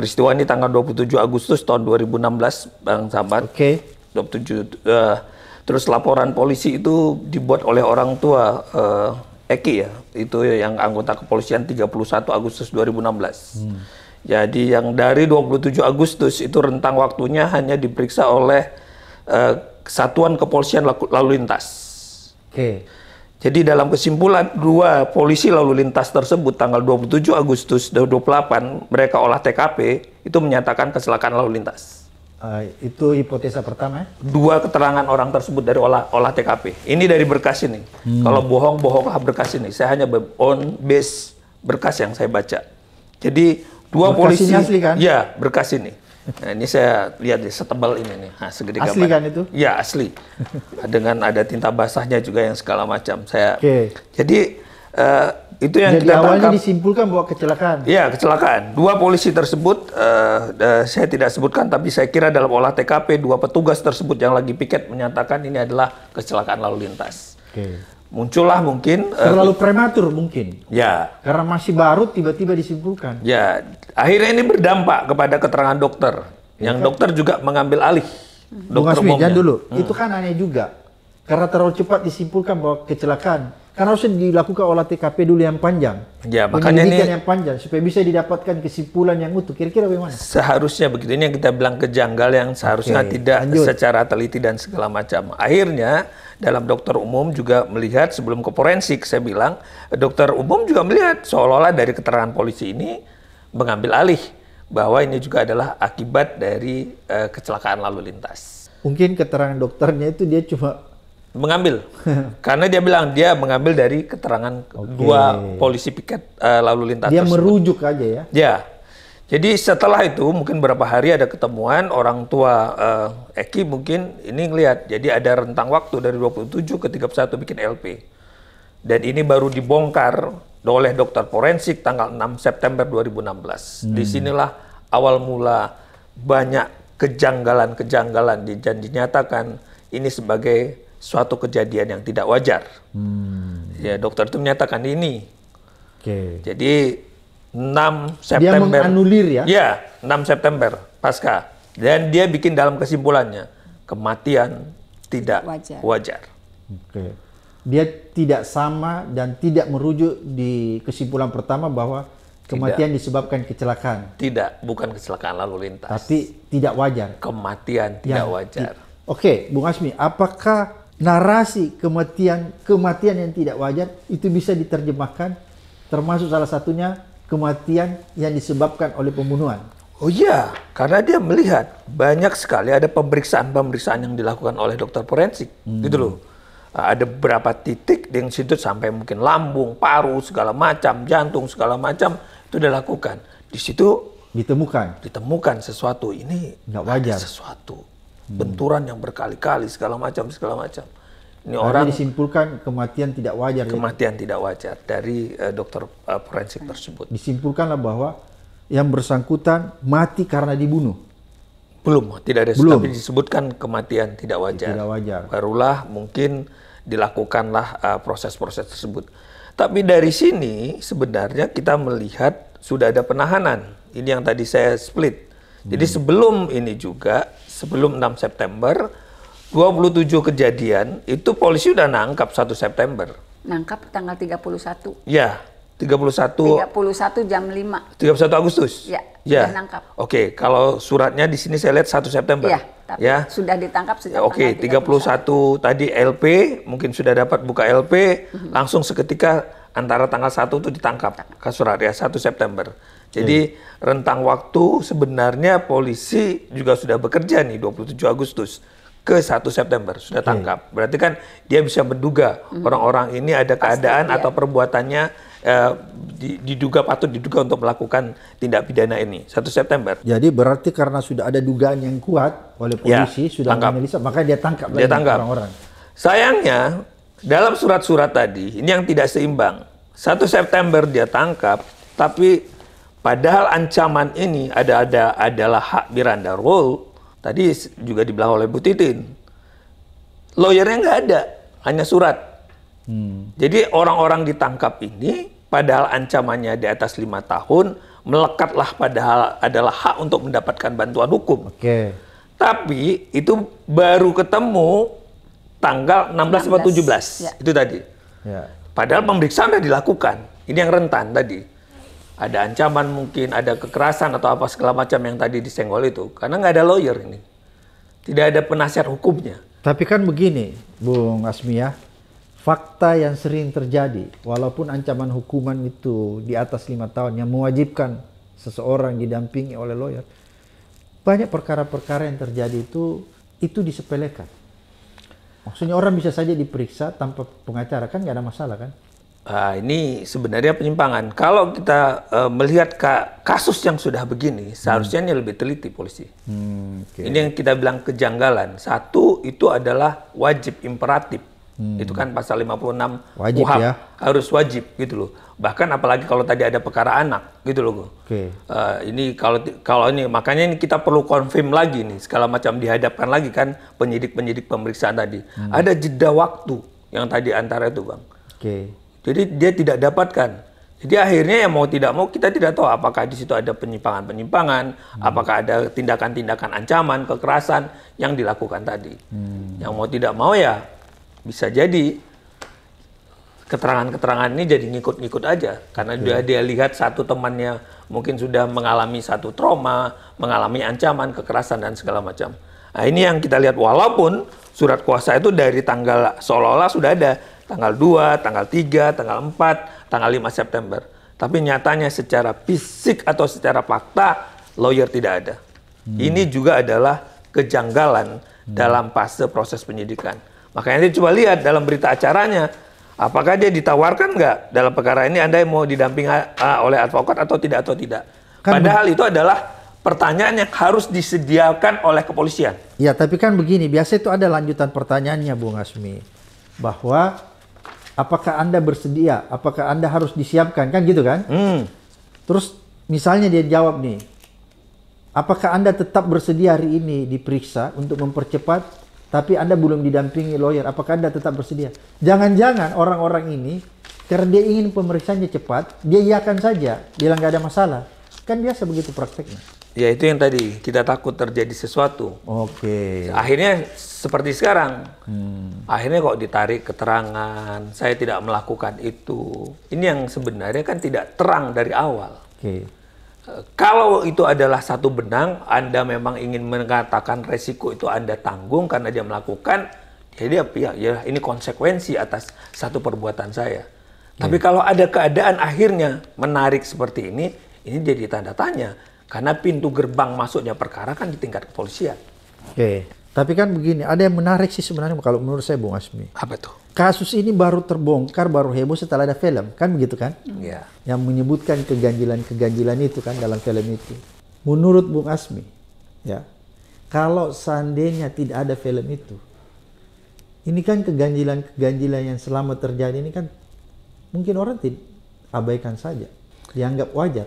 Peristiwa ini tanggal 27 Agustus tahun 2016, Bang Sambat. Oke. Okay. 27, eh, terus laporan polisi itu dibuat oleh orang tua eh, Eki ya, itu yang anggota kepolisian 31 Agustus 2016. Hmm. Jadi yang dari 27 Agustus itu rentang waktunya hanya diperiksa oleh uh, Satuan Kepolisian Lalu Lintas. Oke. Okay. Jadi dalam kesimpulan dua polisi lalu lintas tersebut tanggal 27 Agustus 2028 mereka olah TKP itu menyatakan kecelakaan lalu lintas. Uh, itu hipotesa pertama. Ya? Dua keterangan orang tersebut dari olah olah TKP. Ini dari berkas ini. Hmm. Kalau bohong bohonglah berkas ini. Saya hanya on base berkas yang saya baca. Jadi dua berkas polisi. Ini asli kan? Ya berkas ini. Nah, ini saya lihat deh, setebal ini nih. Nah, segede asli gambar. kan itu? Ya asli. [laughs] Dengan ada tinta basahnya juga yang segala macam. Saya. Okay. Jadi. Uh, itu yang Jadi kita awalnya tangkap. disimpulkan bahwa kecelakaan. Iya, kecelakaan. Dua polisi tersebut uh, uh, saya tidak sebutkan tapi saya kira dalam olah TKP dua petugas tersebut yang lagi piket menyatakan ini adalah kecelakaan lalu lintas. Oke. Muncullah mungkin eh, terlalu uh, prematur mungkin. Ya. Karena masih baru tiba-tiba disimpulkan. Ya, akhirnya ini berdampak kepada keterangan dokter. Ya, yang kan? dokter juga mengambil alih. Bung Asmi, dulu. Hmm. Itu kan aneh juga. Karena terlalu cepat disimpulkan bahwa kecelakaan karena harus dilakukan olah TKP dulu yang panjang. Ya, makanya ini yang panjang supaya bisa didapatkan kesimpulan yang utuh. Kira-kira bagaimana? Seharusnya begitu ini yang kita bilang kejanggal yang seharusnya okay, tidak lanjut. secara teliti dan segala macam. Akhirnya dalam dokter umum juga melihat sebelum ke forensik saya bilang dokter umum juga melihat seolah-olah dari keterangan polisi ini mengambil alih bahwa ini juga adalah akibat dari uh, kecelakaan lalu lintas. Mungkin keterangan dokternya itu dia cuma mengambil [laughs] karena dia bilang dia mengambil dari keterangan okay. dua polisi piket uh, lalu lintas dia tersebut. merujuk aja ya ya jadi setelah itu mungkin beberapa hari ada ketemuan orang tua uh, Eki mungkin ini ngelihat jadi ada rentang waktu dari 27 ke 31 bikin LP dan ini baru dibongkar oleh dokter forensik tanggal 6 September 2016 hmm. disinilah awal mula banyak kejanggalan-kejanggalan dan dinyatakan ini sebagai suatu kejadian yang tidak wajar. Hmm. Ya, dokter itu menyatakan ini. Okay. Jadi 6 September. Dia menganulir ya? Ya, 6 September pasca. Dan dia bikin dalam kesimpulannya kematian tidak wajar. wajar. Oke. Dia tidak sama dan tidak merujuk di kesimpulan pertama bahwa kematian tidak. disebabkan kecelakaan. Tidak, bukan kecelakaan lalu lintas. Tapi tidak wajar. Kematian ya, tidak ya, wajar. Oke, Bung Asmi, apakah narasi kematian kematian yang tidak wajar itu bisa diterjemahkan termasuk salah satunya kematian yang disebabkan oleh pembunuhan. Oh iya, karena dia melihat banyak sekali ada pemeriksaan-pemeriksaan yang dilakukan oleh dokter forensik, hmm. gitu loh. Ah, ada berapa titik di situ sampai mungkin lambung, paru, segala macam, jantung, segala macam itu dilakukan. Di situ ditemukan, ditemukan sesuatu ini nggak wajar. sesuatu benturan yang berkali-kali segala macam segala macam. Ini Lalu orang disimpulkan kematian tidak wajar. Gitu. Kematian ya? tidak wajar dari uh, dokter uh, forensik tersebut. Disimpulkanlah bahwa yang bersangkutan mati karena dibunuh. Belum, tidak ada. Belum. Tapi disebutkan kematian tidak wajar. Tidak wajar. Barulah mungkin dilakukanlah eh, proses-proses uh, tersebut. Tapi dari sini sebenarnya kita melihat sudah ada penahanan. Ini yang tadi saya split. Hmm. Jadi sebelum ini juga sebelum 6 September 27 kejadian itu polisi udah nangkap 1 September. Nangkap tanggal 31. Ya, 31 31 jam 5. 31 Agustus. Ya, ya. sudah nangkap. Oke, okay, kalau suratnya di sini saya lihat 1 September. Ya, tapi ya. sudah ditangkap sejak ya, Oke, okay, 31. 31 tadi LP mungkin sudah dapat buka LP, mm -hmm. langsung seketika antara tanggal 1 itu ditangkap. Kasur ya 1 September. Jadi yeah. rentang waktu sebenarnya polisi juga sudah bekerja nih 27 Agustus ke 1 September sudah tangkap. Yeah. Berarti kan dia bisa menduga hmm. orang-orang hmm. ini ada keadaan Pasti, iya. atau perbuatannya eh, diduga patut diduga untuk melakukan tindak pidana ini 1 September. Jadi berarti karena sudah ada dugaan yang kuat oleh ya, polisi yeah. sudah tangkap. maka dia tangkap dia tangkap orang-orang. Sayangnya dalam surat-surat tadi ini yang tidak seimbang. 1 September dia tangkap tapi Padahal ancaman ini ada ada adalah hak Miranda roll Tadi juga dibilang oleh Bu Titin. Lawyernya nggak ada, hanya surat. Hmm. Jadi orang-orang ditangkap ini, padahal ancamannya di atas lima tahun, melekatlah padahal adalah hak untuk mendapatkan bantuan hukum. Oke. Okay. Tapi itu baru ketemu tanggal 16, 16. atau 17. Ya. Itu tadi. Ya. Padahal pemeriksaan sudah dilakukan. Ini yang rentan tadi ada ancaman mungkin, ada kekerasan atau apa segala macam yang tadi disenggol itu. Karena nggak ada lawyer ini. Tidak ada penasihat hukumnya. Tapi kan begini, Bung ya. fakta yang sering terjadi, walaupun ancaman hukuman itu di atas lima tahun yang mewajibkan seseorang didampingi oleh lawyer, banyak perkara-perkara yang terjadi itu itu disepelekan. Maksudnya orang bisa saja diperiksa tanpa pengacara kan nggak ada masalah kan? Nah, ini sebenarnya penyimpangan. Kalau kita uh, melihat ka kasus yang sudah begini, hmm. seharusnya ini lebih teliti polisi. Hmm, okay. Ini yang kita bilang kejanggalan. Satu itu adalah wajib imperatif. Hmm. Itu kan pasal 56 wajib UHAP ya? harus wajib gitu loh. Bahkan apalagi kalau tadi ada perkara anak gitu loh. Okay. Uh, ini kalau kalau ini makanya ini kita perlu konfirm lagi nih segala macam dihadapkan lagi kan penyidik-penyidik pemeriksaan tadi. Hmm. Ada jeda waktu yang tadi antara itu, Bang. Oke. Okay jadi dia tidak dapatkan. Jadi akhirnya yang mau tidak mau kita tidak tahu apakah di situ ada penyimpangan-penyimpangan, hmm. apakah ada tindakan-tindakan ancaman, kekerasan yang dilakukan tadi. Hmm. Yang mau tidak mau ya bisa jadi keterangan-keterangan ini jadi ngikut-ngikut aja karena okay. dia dia lihat satu temannya mungkin sudah mengalami satu trauma, mengalami ancaman, kekerasan dan segala macam. Nah, ini yang kita lihat walaupun surat kuasa itu dari tanggal seolah-olah sudah ada tanggal 2, tanggal 3, tanggal 4, tanggal 5 September. Tapi nyatanya secara fisik atau secara fakta lawyer tidak ada. Hmm. Ini juga adalah kejanggalan hmm. dalam fase proses penyidikan. Makanya nanti coba lihat dalam berita acaranya apakah dia ditawarkan nggak dalam perkara ini Anda mau didamping uh, ah, ah, oleh advokat atau tidak atau tidak. Kan Padahal itu adalah pertanyaan yang harus disediakan oleh kepolisian. Ya, tapi kan begini, biasa itu ada lanjutan pertanyaannya, Bu Ngasmi. bahwa Apakah Anda bersedia? Apakah Anda harus disiapkan? Kan gitu kan? Hmm. Terus misalnya dia jawab nih, apakah Anda tetap bersedia hari ini diperiksa untuk mempercepat, tapi Anda belum didampingi lawyer? Apakah Anda tetap bersedia? Jangan-jangan orang-orang ini karena dia ingin pemeriksaannya cepat, dia iakan saja, bilang nggak ada masalah. Kan biasa begitu prakteknya. Ya itu yang tadi kita takut terjadi sesuatu. Oke. Okay. Akhirnya seperti sekarang, hmm. akhirnya kok ditarik keterangan, saya tidak melakukan itu. Ini yang sebenarnya kan tidak terang dari awal. Oke. Okay. Eh, kalau itu adalah satu benang, anda memang ingin mengatakan resiko itu anda tanggung karena dia melakukan, jadi ya, ya, ya ini konsekuensi atas satu perbuatan saya. Okay. Tapi iya. kalau ada keadaan akhirnya menarik seperti ini, ini jadi tanda tanya karena pintu gerbang masuknya perkara kan di tingkat kepolisian. Oke. Tapi kan begini, ada yang menarik sih sebenarnya kalau menurut saya Bung Asmi. Apa tuh? Kasus ini baru terbongkar, baru heboh setelah ada film. Kan begitu kan? Iya. Yeah. Yang menyebutkan keganjilan-keganjilan itu kan dalam film itu. Menurut Bung Asmi, ya, kalau seandainya tidak ada film itu, ini kan keganjilan-keganjilan yang selama terjadi ini kan mungkin orang tidak abaikan saja, dianggap wajar.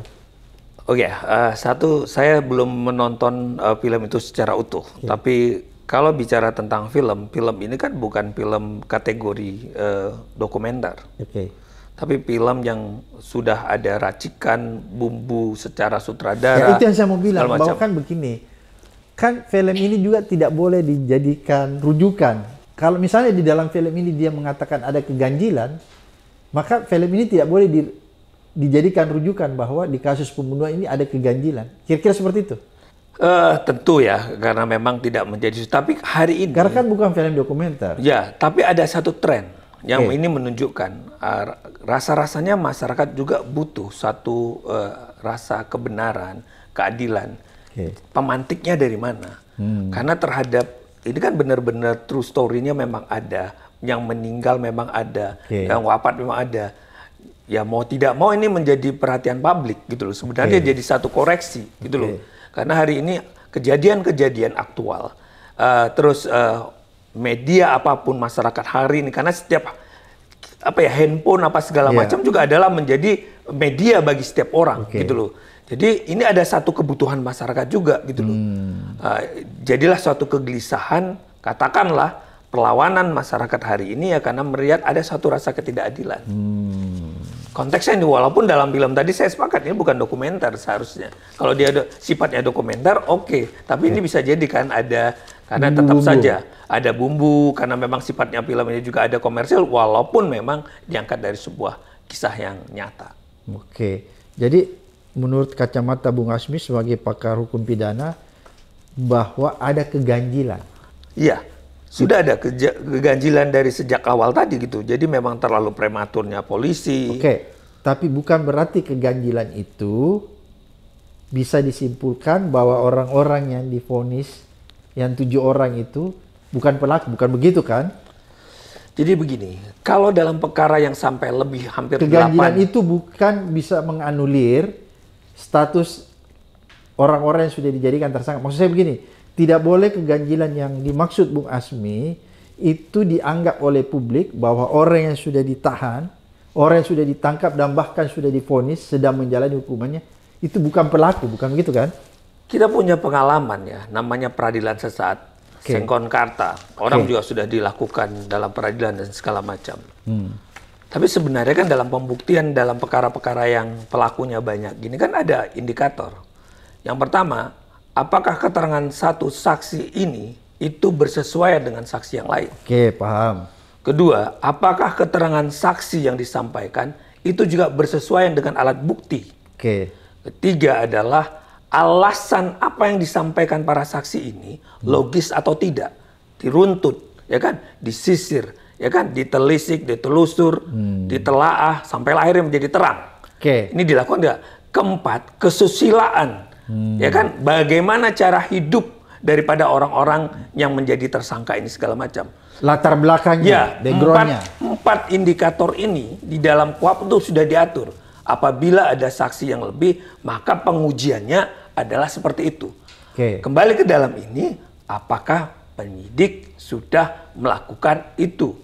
Oke, okay, uh, eh, satu saya belum menonton uh, film itu secara utuh, yeah. tapi kalau bicara tentang film, film ini kan bukan film kategori uh, dokumenter. Okay. Tapi film yang sudah ada racikan bumbu secara sutradara. Ya, itu yang saya mau bilang bahwa macam. kan begini, kan film ini juga tidak boleh dijadikan rujukan. Kalau misalnya di dalam film ini dia mengatakan ada keganjilan, maka film ini tidak boleh di, dijadikan rujukan bahwa di kasus pembunuhan ini ada keganjilan. Kira-kira seperti itu. Uh, tentu ya, karena memang tidak menjadi. Tapi hari ini. Karena kan bukan film dokumenter. Ya, tapi ada satu tren yang okay. ini menunjukkan uh, rasa-rasanya masyarakat juga butuh satu uh, rasa kebenaran, keadilan. Okay. Pemantiknya dari mana? Hmm. Karena terhadap ini kan benar-benar true story-nya memang ada, yang meninggal memang ada, okay. yang wafat memang ada ya mau tidak mau ini menjadi perhatian publik gitu loh. Sebenarnya okay. jadi satu koreksi gitu okay. loh. Karena hari ini kejadian-kejadian aktual uh, terus uh, media apapun masyarakat hari ini karena setiap apa ya handphone apa segala yeah. macam juga adalah menjadi media bagi setiap orang okay. gitu loh. Jadi ini ada satu kebutuhan masyarakat juga gitu loh. Uh, jadilah suatu kegelisahan katakanlah perlawanan masyarakat hari ini ya karena melihat ada satu rasa ketidakadilan. Hmm konteksnya ini walaupun dalam film tadi saya sepakat ini bukan dokumenter seharusnya kalau dia do, sifatnya dokumenter oke okay. tapi ini iya. bisa jadi kan ada karena bumbu, tetap bumbu. saja ada bumbu karena memang sifatnya film ini juga ada komersil walaupun memang diangkat dari sebuah kisah yang nyata oke okay. jadi menurut kacamata Bung Asmi sebagai pakar hukum pidana bahwa ada keganjilan iya sudah ada keganjilan dari sejak awal tadi gitu. Jadi memang terlalu prematurnya polisi. Oke, tapi bukan berarti keganjilan itu bisa disimpulkan bahwa orang-orang yang difonis yang tujuh orang itu bukan pelaku, bukan begitu kan? Jadi begini, kalau dalam perkara yang sampai lebih hampir keganjilan 8, itu bukan bisa menganulir status orang-orang yang sudah dijadikan tersangka. Maksud saya begini, tidak boleh keganjilan yang dimaksud Bung Asmi itu dianggap oleh publik bahwa orang yang sudah ditahan, orang yang sudah ditangkap dan bahkan sudah difonis sedang menjalani hukumannya itu bukan pelaku, bukan begitu kan? Kita punya pengalaman ya, namanya peradilan sesaat okay. Sengkon Karta. Orang okay. juga sudah dilakukan dalam peradilan dan segala macam. Hmm. Tapi sebenarnya kan dalam pembuktian dalam perkara-perkara yang pelakunya banyak, gini kan ada indikator. Yang pertama, apakah keterangan satu saksi ini itu bersesuaian dengan saksi yang lain. Oke, paham. Kedua, apakah keterangan saksi yang disampaikan itu juga bersesuaian dengan alat bukti. Oke. Ketiga adalah alasan apa yang disampaikan para saksi ini logis atau tidak, diruntut, ya kan, disisir, ya kan, ditelisik, ditelusur, hmm. ditelaah sampai akhirnya menjadi terang. Oke. Ini dilakukan tidak? Keempat, kesusilaan Hmm. Ya kan? Bagaimana cara hidup daripada orang-orang yang menjadi tersangka ini segala macam. Latar belakangnya, ya, backgroundnya. Empat, empat indikator ini di dalam kuap itu sudah diatur. Apabila ada saksi yang lebih, maka pengujiannya adalah seperti itu. Okay. Kembali ke dalam ini, apakah penyidik sudah melakukan itu?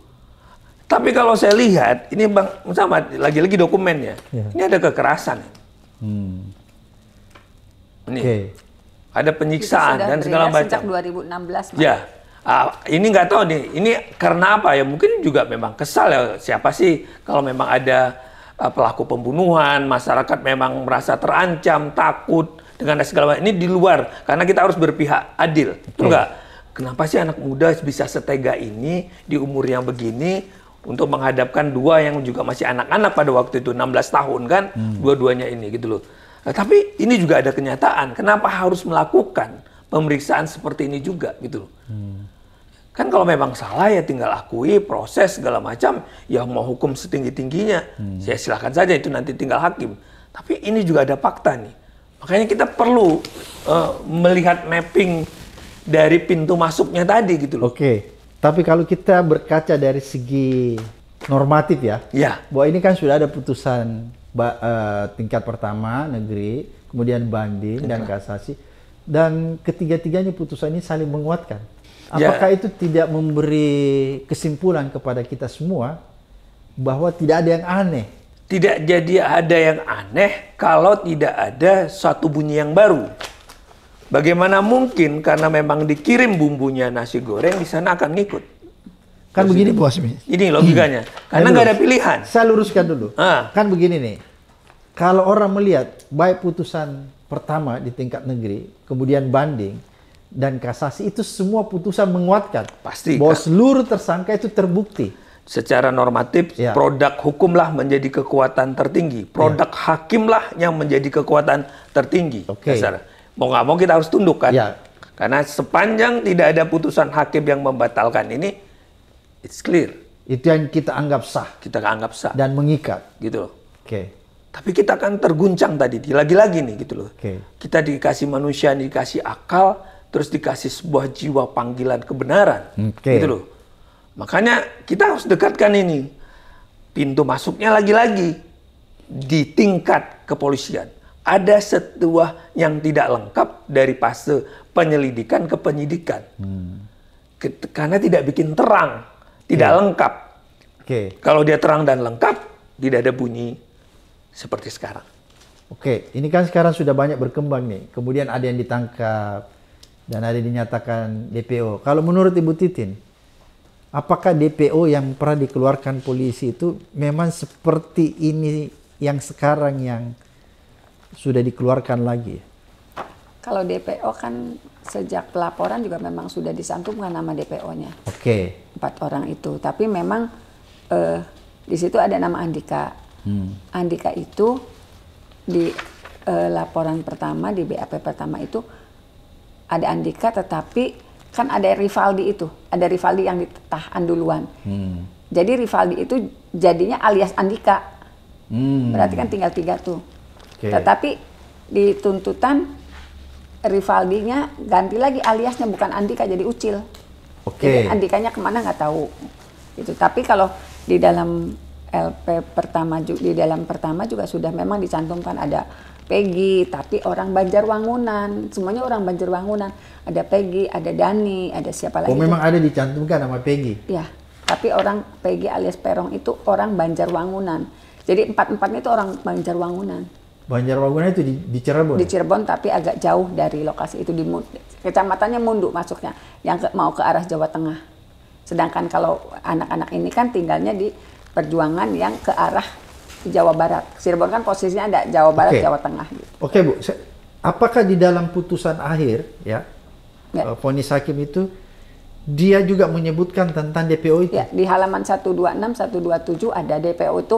Tapi kalau saya lihat, ini Bang sama lagi-lagi dokumennya, yeah. ini ada kekerasan. Hmm. Nih, Okay. Ada penyiksaan dan segala macam. Sejak 2016. Ya. Uh, ini nggak tahu nih, ini karena apa ya? Mungkin juga memang kesal ya siapa sih kalau memang ada uh, pelaku pembunuhan, masyarakat memang merasa terancam, takut dengan segala macam. Ini di luar karena kita harus berpihak adil. okay. nggak? Kenapa sih anak muda bisa setega ini di umur yang begini untuk menghadapkan dua yang juga masih anak-anak pada waktu itu 16 tahun kan hmm. dua-duanya ini gitu loh. Eh, tapi ini juga ada kenyataan. Kenapa harus melakukan pemeriksaan seperti ini juga gitu? Hmm. Kan kalau memang salah ya tinggal akui proses segala macam. Ya mau hukum setinggi tingginya, hmm. ya silahkan saja itu nanti tinggal hakim. Tapi ini juga ada fakta nih. Makanya kita perlu uh, melihat mapping dari pintu masuknya tadi gitu loh. Oke. Tapi kalau kita berkaca dari segi normatif ya, ya, bahwa ini kan sudah ada putusan ba, uh, tingkat pertama negeri, kemudian banding dan kasasi dan ketiga-tiganya putusan ini saling menguatkan. Ya. Apakah ya. itu tidak memberi kesimpulan kepada kita semua bahwa tidak ada yang aneh? Tidak jadi ada yang aneh kalau tidak ada satu bunyi yang baru. Bagaimana mungkin karena memang dikirim bumbunya nasi goreng di sana akan ngikut. Kan begini bos. Ini logikanya. Hmm. Karena nggak ada pilihan. Saya luruskan dulu. Ah. Kan begini nih. Kalau orang melihat baik putusan pertama di tingkat negeri, kemudian banding dan kasasi itu semua putusan menguatkan. Pasti. Bahwa kan? seluruh tersangka itu terbukti. Secara normatif, ya. produk hukumlah menjadi kekuatan tertinggi. Produk ya. hakimlah yang menjadi kekuatan tertinggi. Oke. Okay. Mau nggak mau kita harus tundukkan. Ya. Karena sepanjang tidak ada putusan hakim yang membatalkan ini, It's clear. Itu yang kita anggap sah. Kita anggap sah. Dan mengikat. Gitu loh. Oke. Okay. Tapi kita akan terguncang tadi, lagi-lagi nih gitu loh. Okay. Kita dikasih manusia, dikasih akal, terus dikasih sebuah jiwa panggilan kebenaran. Okay. Gitu loh. Makanya kita harus dekatkan ini. Pintu masuknya lagi-lagi di tingkat kepolisian. Ada sebuah yang tidak lengkap dari fase penyelidikan ke penyidikan. Hmm. Karena tidak bikin terang tidak yeah. lengkap. Okay. Kalau dia terang dan lengkap, tidak ada bunyi seperti sekarang. Oke, okay. ini kan sekarang sudah banyak berkembang nih. Kemudian ada yang ditangkap dan ada yang dinyatakan DPO. Kalau menurut Ibu Titin, apakah DPO yang pernah dikeluarkan polisi itu memang seperti ini yang sekarang yang sudah dikeluarkan lagi? Kalau DPO kan sejak pelaporan juga memang sudah disantumkan nama DPO-nya. Oke. Okay empat orang itu tapi memang uh, di situ ada nama Andika hmm. Andika itu di uh, laporan pertama di BAP pertama itu ada Andika tetapi kan ada Rivaldi itu ada Rivaldi yang ditahan duluan hmm. jadi Rivaldi itu jadinya alias Andika hmm. berarti kan tinggal tiga tuh okay. tetapi di tuntutan Rivaldinya ganti lagi aliasnya bukan Andika jadi Ucil Oke. Okay. Andikanya kemana nggak tahu. Itu. Tapi kalau di dalam LP pertama di dalam pertama juga sudah memang dicantumkan ada Peggy, tapi orang Banjarwangunan, semuanya orang Banjarwangunan. Ada Peggy, ada Dani, ada siapa lagi? Oh, memang ada dicantumkan nama Peggy. Ya, tapi orang Peggy alias Perong itu orang Banjarwangunan. Jadi empat empatnya itu orang Banjarwangunan. Banjarwaguna itu di, di Cirebon. Ya? Di Cirebon tapi agak jauh dari lokasi itu di kecamatannya Mundu masuknya yang ke, mau ke arah Jawa Tengah. Sedangkan kalau anak-anak ini kan tinggalnya di perjuangan yang ke arah Jawa Barat. Cirebon kan posisinya ada Jawa Barat, okay. Jawa Tengah gitu. Oke, okay, Bu. Apakah di dalam putusan akhir ya, ya. Eh, hakim itu dia juga menyebutkan tentang DPO itu? Ya, di halaman 126 127 ada DPO itu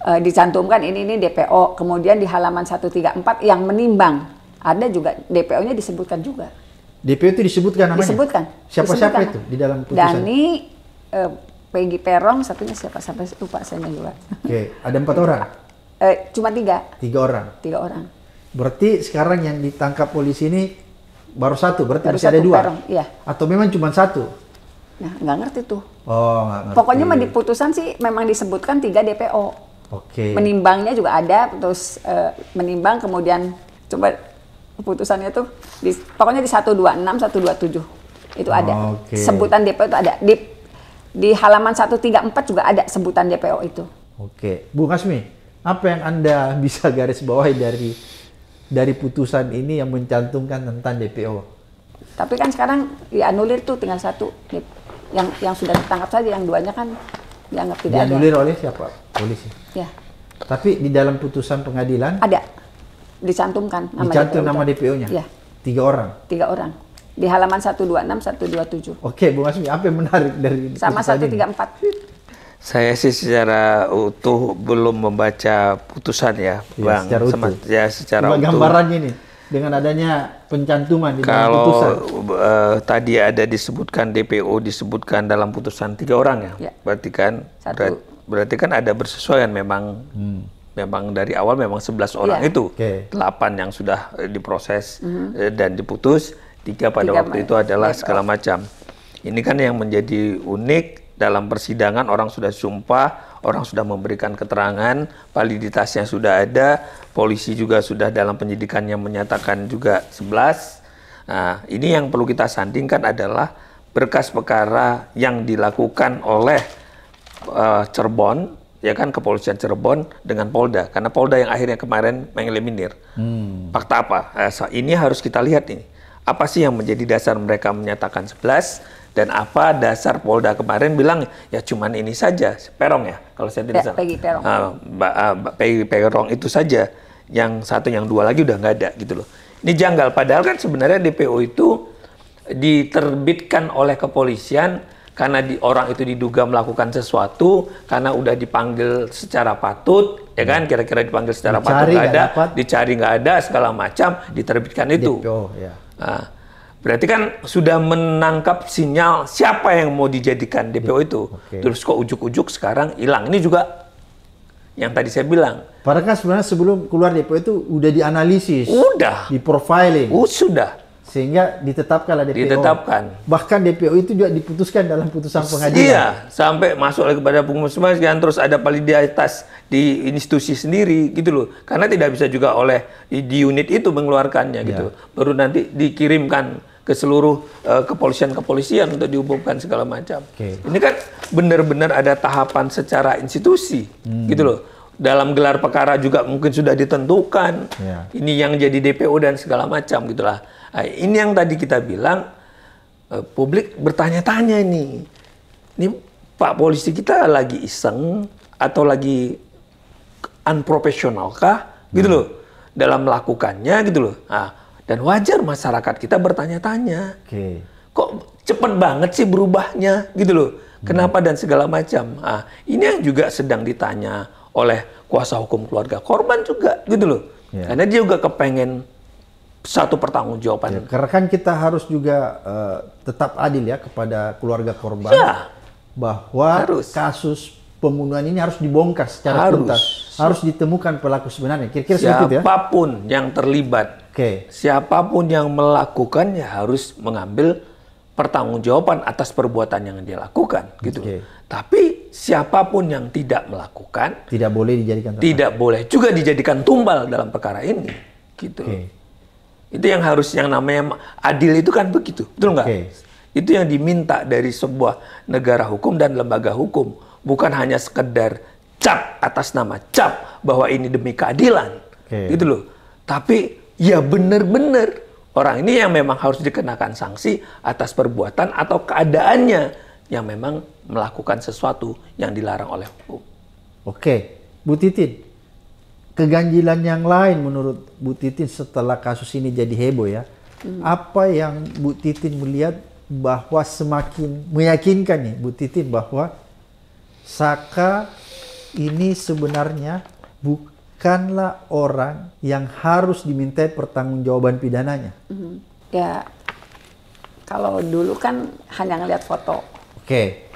e, dicantumkan ini ini DPO, kemudian di halaman 134 yang menimbang ada juga DPO-nya disebutkan juga. DPO itu disebutkan namanya. Disebutkan. Siapa-siapa itu di dalam putusan? Dani e, Peggy Perong satunya siapa sampai lupa saya juga. Oke, ada empat orang. Eh, cuma tiga. Tiga orang. Tiga orang. Berarti sekarang yang ditangkap polisi ini baru satu, berarti baru masih satu, ada dua. Perong, iya. Atau memang cuma satu? Nah, nggak ngerti tuh. Oh, nggak ngerti. Pokoknya mah di putusan sih memang disebutkan tiga DPO. Oke. Okay. Menimbangnya juga ada, terus uh, menimbang kemudian coba keputusannya tuh di, pokoknya di 126 127 itu ada. Okay. Sebutan DPO itu ada. Di di halaman 134 juga ada sebutan DPO itu. Oke. Okay. Bu Kasmi, apa yang Anda [laughs] bisa garis bawahi dari dari putusan ini yang mencantumkan tentang DPO? Tapi kan sekarang dianulir ya, tuh tinggal satu yang yang sudah ditangkap saja yang duanya kan dianggap tidak Dianulir ada. oleh siapa? Polisi. Ya. Tapi di dalam putusan pengadilan ada dicantumkan nama dicantum DPO nama DPO-nya. Ya. Tiga orang. Tiga orang. Di halaman 126 127. Oke, Bu Asmi, apa yang menarik dari ini? Sama 134. Saya sih secara utuh belum membaca putusan ya, ya Bang. Secara utuh. ya secara Cuma utuh. gambarannya nih dengan adanya pencantuman di dalam putusan. Kalau uh, eh, tadi ada disebutkan DPO disebutkan dalam putusan tiga orang ya, ya. berarti kan Satu. Berarti, berarti kan ada bersesuaian memang. Hmm. Memang dari awal memang 11 orang ya. itu, okay. 8 yang sudah eh, diproses mm -hmm. Eh, dan diputus, tiga pada tiga waktu itu adalah segala macam. Ini kan yang menjadi unik dalam persidangan orang sudah sumpah, orang sudah memberikan keterangan, validitasnya sudah ada, polisi juga sudah dalam penyidikannya menyatakan juga 11. Nah, ini yang perlu kita sandingkan adalah berkas perkara yang dilakukan oleh uh, Cirebon ya kan kepolisian Cirebon dengan Polda karena Polda yang akhirnya kemarin mengeliminir hmm. fakta apa eh, ini harus kita lihat nih. apa sih yang menjadi dasar mereka menyatakan 11 dan apa dasar Polda kemarin bilang ya cuman ini saja, Perong ya kalau saya tidak salah. Peggy Perong. Uh, uh, Perong itu saja. Yang satu, yang dua lagi udah nggak ada gitu loh. Ini janggal. Padahal kan sebenarnya DPO itu diterbitkan oleh kepolisian karena di, orang itu diduga melakukan sesuatu karena udah dipanggil secara patut ya kan hmm. kira-kira dipanggil secara dicari patut nggak ada dapat. dicari nggak ada segala macam diterbitkan itu DPO, ya. nah, Berarti kan sudah menangkap sinyal siapa yang mau dijadikan DPO ya, itu. Okay. Terus kok ujuk-ujuk sekarang hilang. Ini juga yang tadi saya bilang. Padahal kan sebenarnya sebelum keluar DPO itu udah dianalisis. Udah. Di profiling. Uh, sudah. Sehingga ditetapkanlah DPO. Ditetapkan. Bahkan DPO itu juga diputuskan dalam putusan pengadilan. Iya, sampai masuk lagi kepada pengumuman dan terus ada validitas di institusi sendiri gitu loh. Karena tidak bisa juga oleh di, unit itu mengeluarkannya gitu. Iya. Baru nanti dikirimkan ke seluruh eh, kepolisian-kepolisian uh, untuk diumumkan segala macam. Okay. Ini kan benar-benar ada tahapan secara institusi, hmm. gitu loh. Dalam gelar perkara juga mungkin sudah ditentukan yeah. ini yang jadi DPO dan segala macam gitulah. Nah, ini yang tadi kita bilang uh, publik bertanya-tanya ini, ini Pak polisi kita lagi iseng atau lagi unprofesionalkah, gitu hmm. loh dalam melakukannya gitu loh. Nah, dan wajar masyarakat kita bertanya-tanya. Okay. Kok cepet banget sih berubahnya gitu loh. Hmm. Kenapa hmm. dan segala macam. Ah, ini yang juga sedang ditanya oleh kuasa hukum keluarga korban juga gitu loh. Yeah. Karena dia juga kepengen satu pertanggungjawaban. Yeah, karena kan kita harus juga uh, tetap adil ya kepada keluarga korban. yeah. Bahwa harus. kasus pembunuhan ini harus dibongkar secara harus. tuntas. Harus ditemukan pelaku sebenarnya. Kira-kira seperti itu ya. Siapapun yang terlibat, okay. siapapun yang melakukannya harus mengambil pertanggungjawaban atas perbuatan yang dia lakukan gitu. Tapi siapapun yang tidak melakukan tidak boleh dijadikan tumbal. Tidak boleh juga dijadikan tumbal dalam perkara ini gitu. Okay. Itu yang harus yang namanya adil itu kan begitu. Betul nggak? Okay. Itu yang diminta dari sebuah negara hukum dan lembaga hukum bukan hanya sekedar cap atas nama cap bahwa ini demi keadilan okay. gitu loh tapi ya benar-benar orang ini yang memang harus dikenakan sanksi atas perbuatan atau keadaannya yang memang melakukan sesuatu yang dilarang oleh hukum. Oke, Bu Titin, keganjilan yang lain menurut Bu Titin setelah kasus ini jadi heboh ya, hmm. apa yang Bu Titin melihat bahwa semakin meyakinkan nih Bu Titin bahwa Saka ini sebenarnya bukanlah orang yang harus dimintai pertanggungjawaban pidananya. Mm-hmm. Ya, kalau dulu kan hanya ngelihat foto. Oke.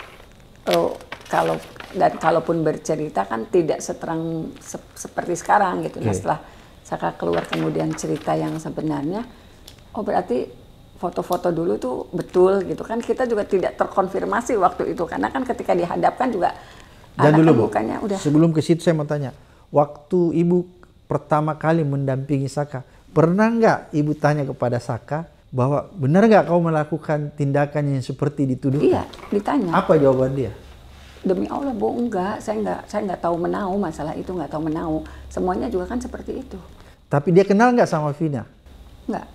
Okay. Oh, kalau dan kalaupun bercerita kan tidak seterang se- seperti sekarang gitu. Okay. Nah setelah Saka keluar kemudian cerita yang sebenarnya, oh berarti foto-foto dulu tuh betul gitu kan kita juga tidak terkonfirmasi waktu itu karena kan ketika dihadapkan juga dan dulu bu udah. sebelum ke situ saya mau tanya waktu ibu pertama kali mendampingi Saka pernah nggak ibu tanya kepada Saka bahwa benar nggak kau melakukan tindakan yang seperti dituduhkan iya ditanya apa jawaban dia demi Allah bu enggak saya nggak saya nggak tahu menau masalah itu nggak tahu menau semuanya juga kan seperti itu tapi dia kenal nggak sama Vina nggak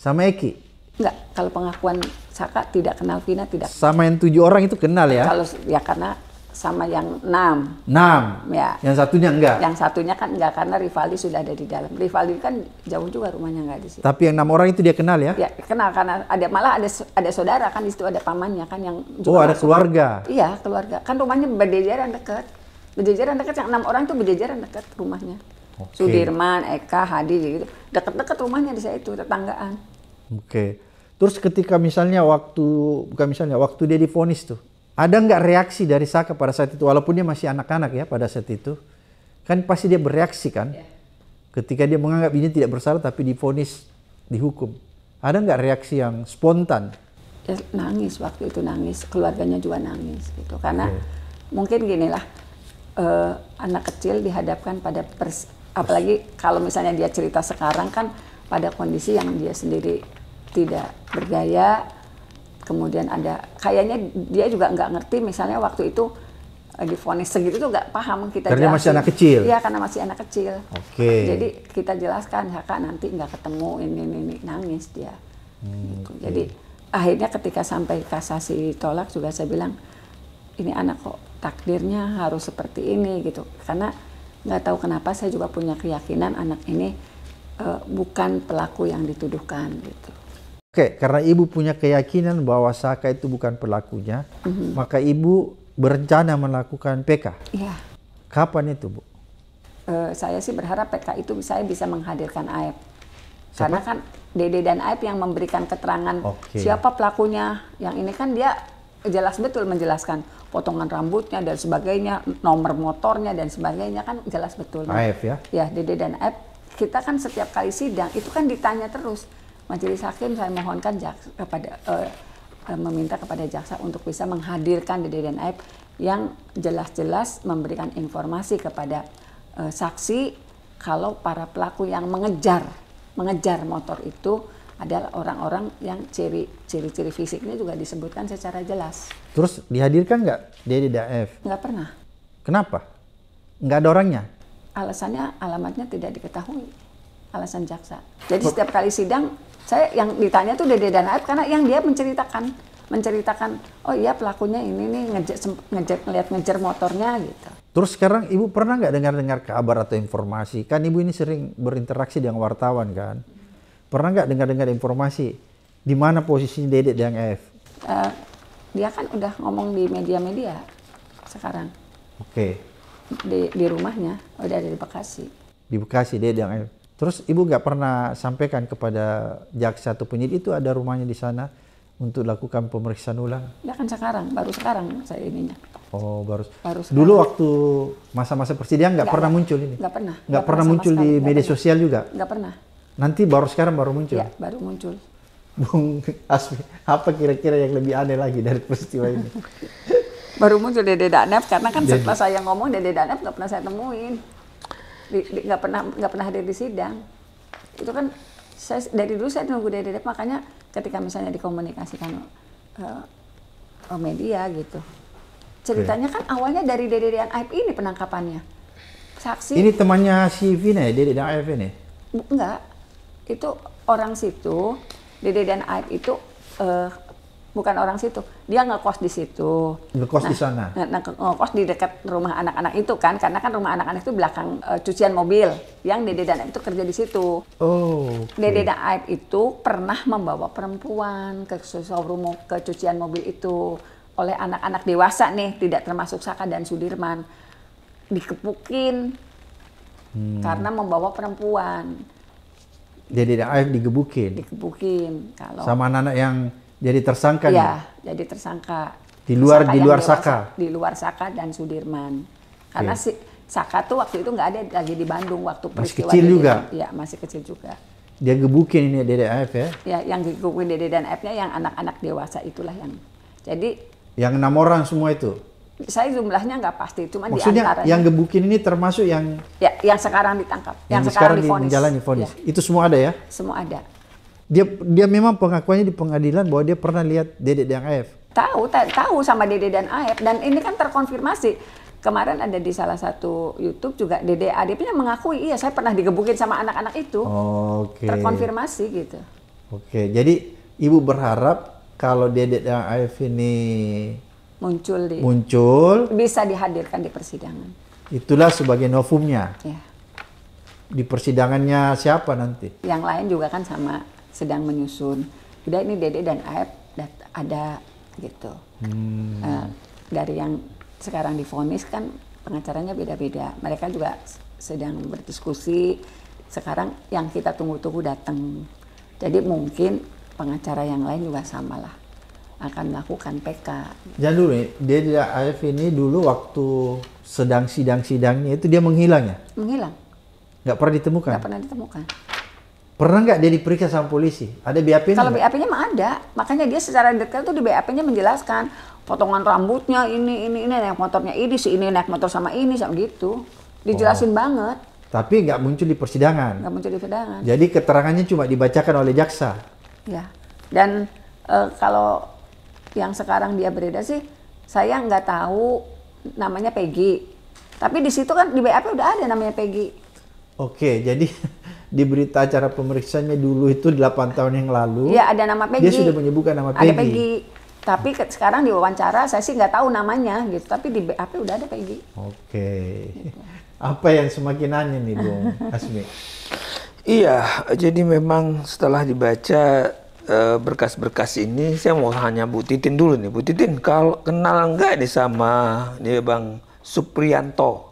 sama Eki Enggak, kalau pengakuan Saka tidak kenal Vina tidak. Sama yang tujuh orang itu kenal ya? Kalau ya karena sama yang enam. Enam. Ya. Yang satunya enggak. Yang satunya kan enggak karena Rivali sudah ada di dalam. Rivali kan jauh juga rumahnya enggak di sini. Tapi yang enam orang itu dia kenal ya? Ya kenal karena ada malah ada ada saudara kan di situ ada pamannya kan yang. Juga oh ada keluarga. Rumah. iya keluarga kan rumahnya berjejeran dekat. Berjejeran dekat yang enam orang itu berjejeran dekat rumahnya. Okay. Sudirman, Eka, Hadi gitu. deket dekat rumahnya di saya itu tetanggaan. Oke. Okay. Terus ketika misalnya waktu bukan misalnya waktu dia difonis tuh, ada nggak reaksi dari Saka pada saat itu walaupun dia masih anak-anak ya pada saat itu? Kan pasti dia bereaksi kan? Yeah. Ketika dia menganggap ini tidak bersalah tapi difonis dihukum. Ada nggak reaksi yang spontan? Dia ya, nangis waktu itu nangis, keluarganya juga nangis gitu karena okay. mungkin ginilah uh, eh, anak kecil dihadapkan pada pers apalagi kalau misalnya dia cerita sekarang kan pada kondisi yang dia sendiri tidak bergaya kemudian ada kayaknya dia juga nggak ngerti misalnya waktu itu eh, difonis segitu tuh nggak paham kita karena jelasin. masih anak kecil iya karena masih anak kecil oke okay. jadi kita jelaskan kakak ya, nanti nggak ketemu ini, ini ini nangis dia hmm, gitu. okay. jadi akhirnya ketika sampai kasasi tolak juga saya bilang ini anak kok takdirnya harus seperti ini gitu karena nggak tahu kenapa saya juga punya keyakinan anak ini uh, bukan pelaku yang dituduhkan gitu Oke, okay, karena ibu punya keyakinan bahwa saka itu bukan pelakunya, mm-hmm. maka ibu berencana melakukan PK. Iya. Kapan itu, Bu? Uh, saya sih berharap PK itu saya bisa menghadirkan Aep, Karena kan Dede dan Aep yang memberikan keterangan okay. siapa pelakunya. Yang ini kan dia jelas betul menjelaskan potongan rambutnya dan sebagainya, nomor motornya dan sebagainya kan jelas betul. Aep ya? Ya, Dede dan Aep. kita kan setiap kali sidang itu kan ditanya terus Majelis Hakim saya mohonkan jaksa, kepada uh, meminta kepada jaksa untuk bisa menghadirkan Dede dan Aib yang jelas-jelas memberikan informasi kepada uh, saksi kalau para pelaku yang mengejar mengejar motor itu adalah orang-orang yang ciri ciri-ciri fisiknya juga disebutkan secara jelas. Terus dihadirkan nggak Dede dan Aib? Nggak pernah. Kenapa? Nggak ada orangnya? Alasannya alamatnya tidak diketahui. Alasan jaksa. Jadi setiap kali sidang saya yang ditanya tuh Dede dan Aib karena yang dia menceritakan menceritakan oh iya pelakunya ini nih ngejar ngejar ngeliat ngejar motornya gitu. Terus sekarang ibu pernah nggak dengar-dengar kabar atau informasi kan ibu ini sering berinteraksi dengan wartawan kan pernah nggak dengar-dengar informasi di mana posisinya Dede dan Aib? Uh, dia kan udah ngomong di media-media sekarang. Oke. Okay. Di, di rumahnya udah ada di Bekasi. Di Bekasi Dede dan Aib. Terus ibu nggak pernah sampaikan kepada jaksa atau penyidik itu ada rumahnya di sana untuk lakukan pemeriksaan ulang? Tidak kan sekarang, baru sekarang saya ininya. Oh baru. baru sekarang. Dulu waktu masa-masa persidangan nggak pernah muncul ini? Nggak pernah. Nggak pernah muncul di sekali. media sosial juga? Nggak pernah. Nanti baru sekarang baru muncul? Ya, baru muncul. Bung Asmi, apa kira-kira yang lebih aneh lagi dari peristiwa ini? [laughs] baru muncul Dede Danep karena kan Dede. setelah saya ngomong Dede Danep nggak pernah saya temuin nggak pernah nggak pernah hadir di sidang itu kan saya dari dulu saya nunggu dari makanya ketika misalnya dikomunikasikan uh, media gitu ceritanya kan awalnya dari Dede dan Aib ini penangkapannya saksi ini temannya si Vina ya Dede dan Aib ini enggak ya? itu orang situ Dede dan Aib itu uh, bukan orang situ. Dia ngekos di situ. Ngekos nah, di sana. Nah, nah ngekos di dekat rumah anak-anak itu kan, karena kan rumah anak-anak itu belakang uh, cucian mobil. Yang Dede dan Aib itu kerja di situ. Oh. Okay. Dede dan Aib itu pernah membawa perempuan ke showroom ke cucian mobil itu oleh anak-anak dewasa nih, tidak termasuk Saka dan Sudirman. Dikepukin hmm. karena membawa perempuan. Dede dan Aib digebukin. Digebukin kalau. Sama anak-anak yang jadi tersangka ya, nih. jadi tersangka. Di luar di luar Saka. di luar Saka dan Sudirman. Karena okay. si Saka tuh waktu itu nggak ada lagi di Bandung waktu peristiwa masih kecil juga. Iya, masih kecil juga. Dia gebukin ini Dede AF ya. Ya, yang gebukin Dede dan AF-nya yang anak-anak dewasa itulah yang. Jadi yang enam orang semua itu saya jumlahnya nggak pasti, cuma Maksudnya di Maksudnya yang gebukin ini termasuk yang ya, yang sekarang ditangkap, yang, yang sekarang, sekarang difonis. menjalani fonis. Ya. Itu semua ada ya? Semua ada dia dia memang pengakuannya di pengadilan bahwa dia pernah lihat Dedek dan AF. Tahu, tahu sama Dedek dan AF dan ini kan terkonfirmasi. Kemarin ada di salah satu YouTube juga Dede ADP punya mengakui iya saya pernah digebukin sama anak-anak itu. Oh, Oke. Okay. Terkonfirmasi gitu. Oke, okay. jadi ibu berharap kalau Dede dan AF ini muncul di muncul bisa dihadirkan di persidangan. Itulah sebagai novumnya. Ya. Di persidangannya siapa nanti? Yang lain juga kan sama sedang menyusun. Udah ini Dede dan Aep ada gitu. Hmm. Uh, dari yang sekarang difonis kan pengacaranya beda-beda. Mereka juga sedang berdiskusi. Sekarang yang kita tunggu-tunggu datang. Jadi mungkin pengacara yang lain juga samalah akan melakukan PK. jadi dulu nih, dia tidak AF ini dulu waktu sedang sidang-sidangnya itu dia menghilang ya? Menghilang. Nggak pernah ditemukan? Nggak pernah ditemukan. Pernah nggak dia diperiksa sama polisi? Ada BAP-nya? Kalau BAP-nya mah ada. Makanya dia secara detail tuh di BAP-nya menjelaskan potongan rambutnya ini ini ini naik motornya ini si ini naik motor sama ini sama gitu. Dijelasin wow. banget. Tapi nggak muncul di persidangan. Nggak muncul di persidangan. Jadi keterangannya cuma dibacakan oleh jaksa. Ya. Dan e, kalau yang sekarang dia berbeda sih, saya nggak tahu namanya Peggy. Tapi di situ kan di BAP udah ada namanya Peggy. Oke, jadi [laughs] di berita acara pemeriksaannya dulu itu 8 tahun yang lalu. Iya, ada nama Peggy. Dia sudah menyebutkan nama Peggy. Ada Peggy. Tapi ke, sekarang di wawancara saya sih nggak tahu namanya gitu, tapi di BAP udah ada Peggy. Oke. Apa yang semakin aneh nih, Bung Asmi? [laughs] iya, jadi memang setelah dibaca eh, berkas-berkas ini saya mau hanya Bu Titin dulu nih. Bu Titin kalau kenal nggak nih sama nih Bang Suprianto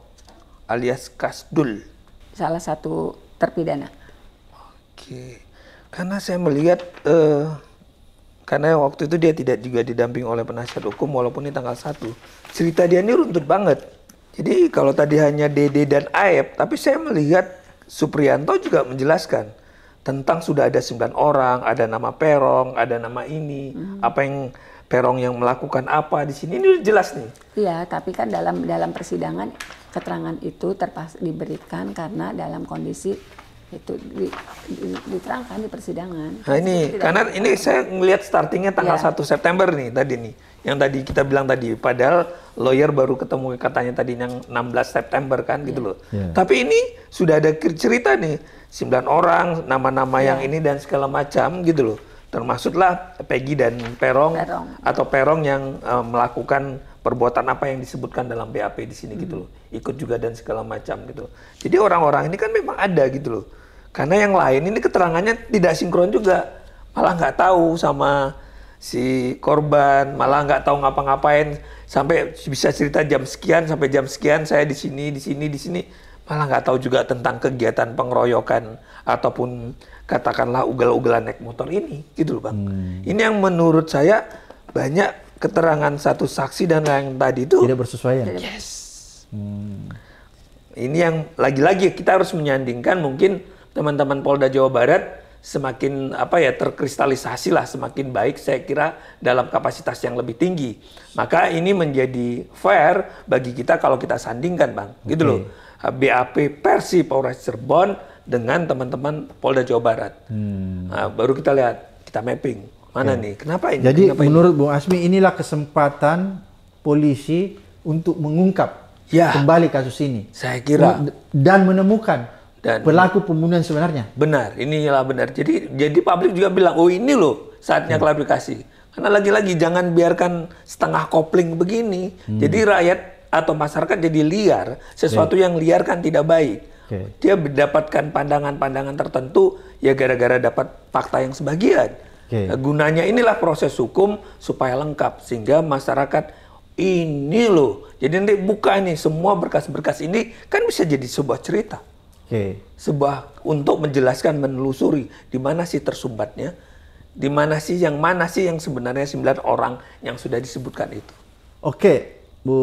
alias Kasdul? Salah satu terpidana. Oke, karena saya melihat uh, karena waktu itu dia tidak juga didamping oleh penasihat hukum walaupun ini tanggal 1. Cerita dia ini runtut banget. Jadi kalau tadi hanya Dede dan Aep, tapi saya melihat Suprianto juga menjelaskan tentang sudah ada sembilan orang, ada nama Perong, ada nama ini, hmm. apa yang Perong yang melakukan apa di sini ini jelas nih. Iya, tapi kan dalam dalam persidangan keterangan itu terpas diberikan karena dalam kondisi itu di, di, diterangkan di persidangan. Nah, ini karena ini saya melihat startingnya tanggal ya. 1 September nih tadi nih. Yang tadi kita bilang tadi padahal lawyer baru ketemu katanya tadi yang 16 September kan ya. gitu iya. loh. Ya. Tapi ini sudah ada cerita nih sembilan orang nama-nama ya. yang ini dan segala macam gitu loh. Termasuklah Peggy dan Perong, Perong. atau Perong yang uh, melakukan perbuatan apa yang disebutkan dalam BAP di sini gitu hmm. gitu loh. Ikut juga dan segala macam gitu loh. Jadi orang-orang ini kan memang ada gitu loh. Karena yang lain ini keterangannya tidak sinkron juga. Malah nggak tahu sama si korban, malah nggak tahu ngapa-ngapain sampai bisa cerita jam sekian sampai jam sekian saya di sini, di sini, di sini. Malah nggak tahu juga tentang kegiatan pengeroyokan ataupun katakanlah ugal-ugalan naik motor ini gitu loh, Bang. Hmm. Ini yang menurut saya banyak keterangan satu saksi dan yang tadi itu tidak bersesuaian. Yes. Hmm. Ini yang lagi-lagi kita harus menyandingkan mungkin teman-teman Polda Jawa Barat semakin apa ya terkristalisasi lah semakin baik saya kira dalam kapasitas yang lebih tinggi. Maka ini menjadi fair bagi kita kalau kita sandingkan, Bang. Okay. Gitu loh. BAP versi Polres Cirebon dengan teman-teman Polda Jawa Barat. Hmm. Nah, baru kita lihat, kita mapping Mana okay. nih? Kenapa ini? Jadi Kenapa menurut ini? Bung Asmi inilah kesempatan polisi untuk mengungkap ya. kembali kasus ini. Saya kira dan menemukan dan pelaku pembunuhan sebenarnya. Benar, inilah benar. Jadi jadi publik juga bilang, "Oh, ini loh saatnya hmm. klarifikasi." Karena lagi-lagi jangan biarkan setengah kopling begini. Hmm. Jadi rakyat atau masyarakat jadi liar, sesuatu okay. yang liar kan tidak baik. Okay. Dia mendapatkan pandangan-pandangan tertentu ya gara-gara dapat fakta yang sebagian Okay. Eh, gunanya inilah proses hukum supaya lengkap sehingga masyarakat ini loh. Jadi nanti buka nih semua berkas-berkas ini kan bisa jadi sebuah cerita. Okay. Sebuah untuk menjelaskan menelusuri di mana sih tersumbatnya, di mana sih yang mana sih yang sebenarnya sembilan orang yang sudah disebutkan itu. Oke, okay. Bu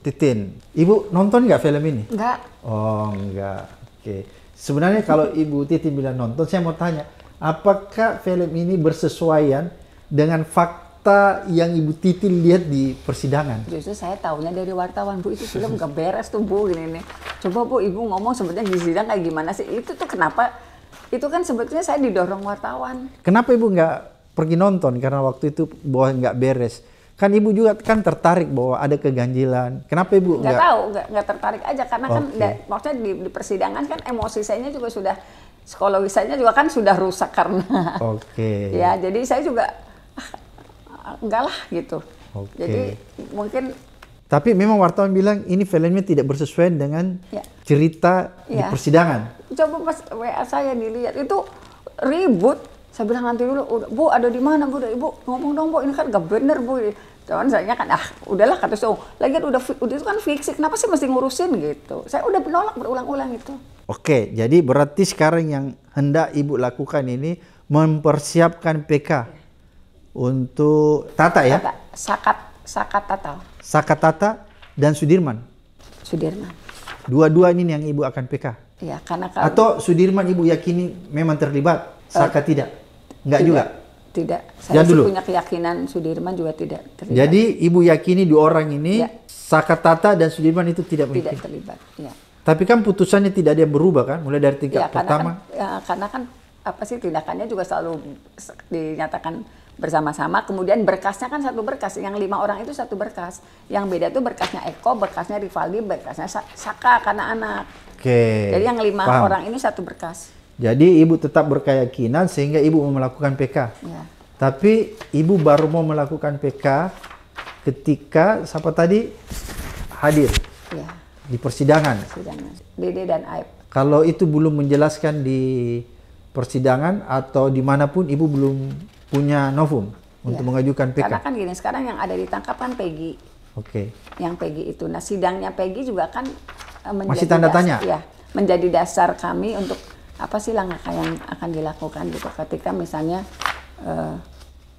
Titin, Ibu nonton nggak film ini? Nggak. Oh, nggak. Oke. Okay. Sebenarnya kalau Ibu Titin bilang nonton, saya mau tanya, apakah film ini bersesuaian dengan fakta yang Ibu Titi lihat di persidangan? Justru saya tahunya dari wartawan, Bu, itu film gak beres tuh, Bu, gini nih. Coba, Bu, Ibu ngomong sebetulnya di sidang kayak gimana sih? Itu tuh kenapa, itu kan sebetulnya saya didorong wartawan. Kenapa Ibu nggak pergi nonton karena waktu itu bahwa nggak beres? kan ibu juga kan tertarik bahwa ada keganjilan. Kenapa ibu nggak tahu nggak tertarik aja karena okay. kan maksudnya di, di persidangan kan emosi saya juga sudah sekolah saya juga kan sudah rusak karena. [laughs] Oke. Okay. ya, jadi saya juga ah, enggak lah gitu. Okay. Jadi mungkin tapi memang wartawan bilang ini filmnya tidak bersesuaian dengan ya. cerita ya. di persidangan. Coba pas WA saya dilihat itu ribut. Saya bilang nanti dulu, Bu ada di mana Bu? Ibu ngomong dong Bu, ini kan gak bener Bu. Cuman saya kan ah udahlah kata so, oh, lagian udah udah itu kan fiksi, kenapa sih mesti ngurusin gitu? Saya udah menolak berulang-ulang itu. Oke, jadi berarti sekarang yang hendak ibu lakukan ini mempersiapkan PK untuk Tata ya? Sakat, Sakat Tata. Sakat Tata dan Sudirman. Sudirman. Dua-dua ini yang ibu akan PK. Iya, karena kalau atau Sudirman ibu yakini memang terlibat, eh, Sakat uh, tidak, nggak juga. Tidak. Ya Saya dulu. punya keyakinan Sudirman juga tidak terlibat. Jadi ibu yakini dua orang ini, ya. Sakat Tata dan Sudirman itu tidak, tidak terlibat. Ya. Tapi kan putusannya tidak ada yang berubah kan, mulai dari tingkat ya, pertama. Karena kan, ya, karena kan apa sih tindakannya juga selalu dinyatakan bersama-sama. Kemudian berkasnya kan satu berkas, yang lima orang itu satu berkas. Yang beda itu berkasnya Eko, berkasnya Rivaldi, berkasnya Saka karena anak. Oke. Jadi yang lima paham. orang ini satu berkas. Jadi ibu tetap berkeyakinan sehingga ibu mau melakukan PK. Ya. Tapi ibu baru mau melakukan PK ketika siapa tadi hadir. Ya di persidangan. persidangan. Dede dan Aib. Kalau itu belum menjelaskan di persidangan atau dimanapun ibu belum punya novum untuk iya. mengajukan PK. Karena kan gini sekarang yang ada ditangkap kan Peggy. Oke. Okay. Yang Peggy itu, nah sidangnya Peggy juga kan e, menjadi masih tanda tanya. Dasar, ya, menjadi dasar kami untuk apa sih langkah yang akan dilakukan gitu ketika misalnya uh,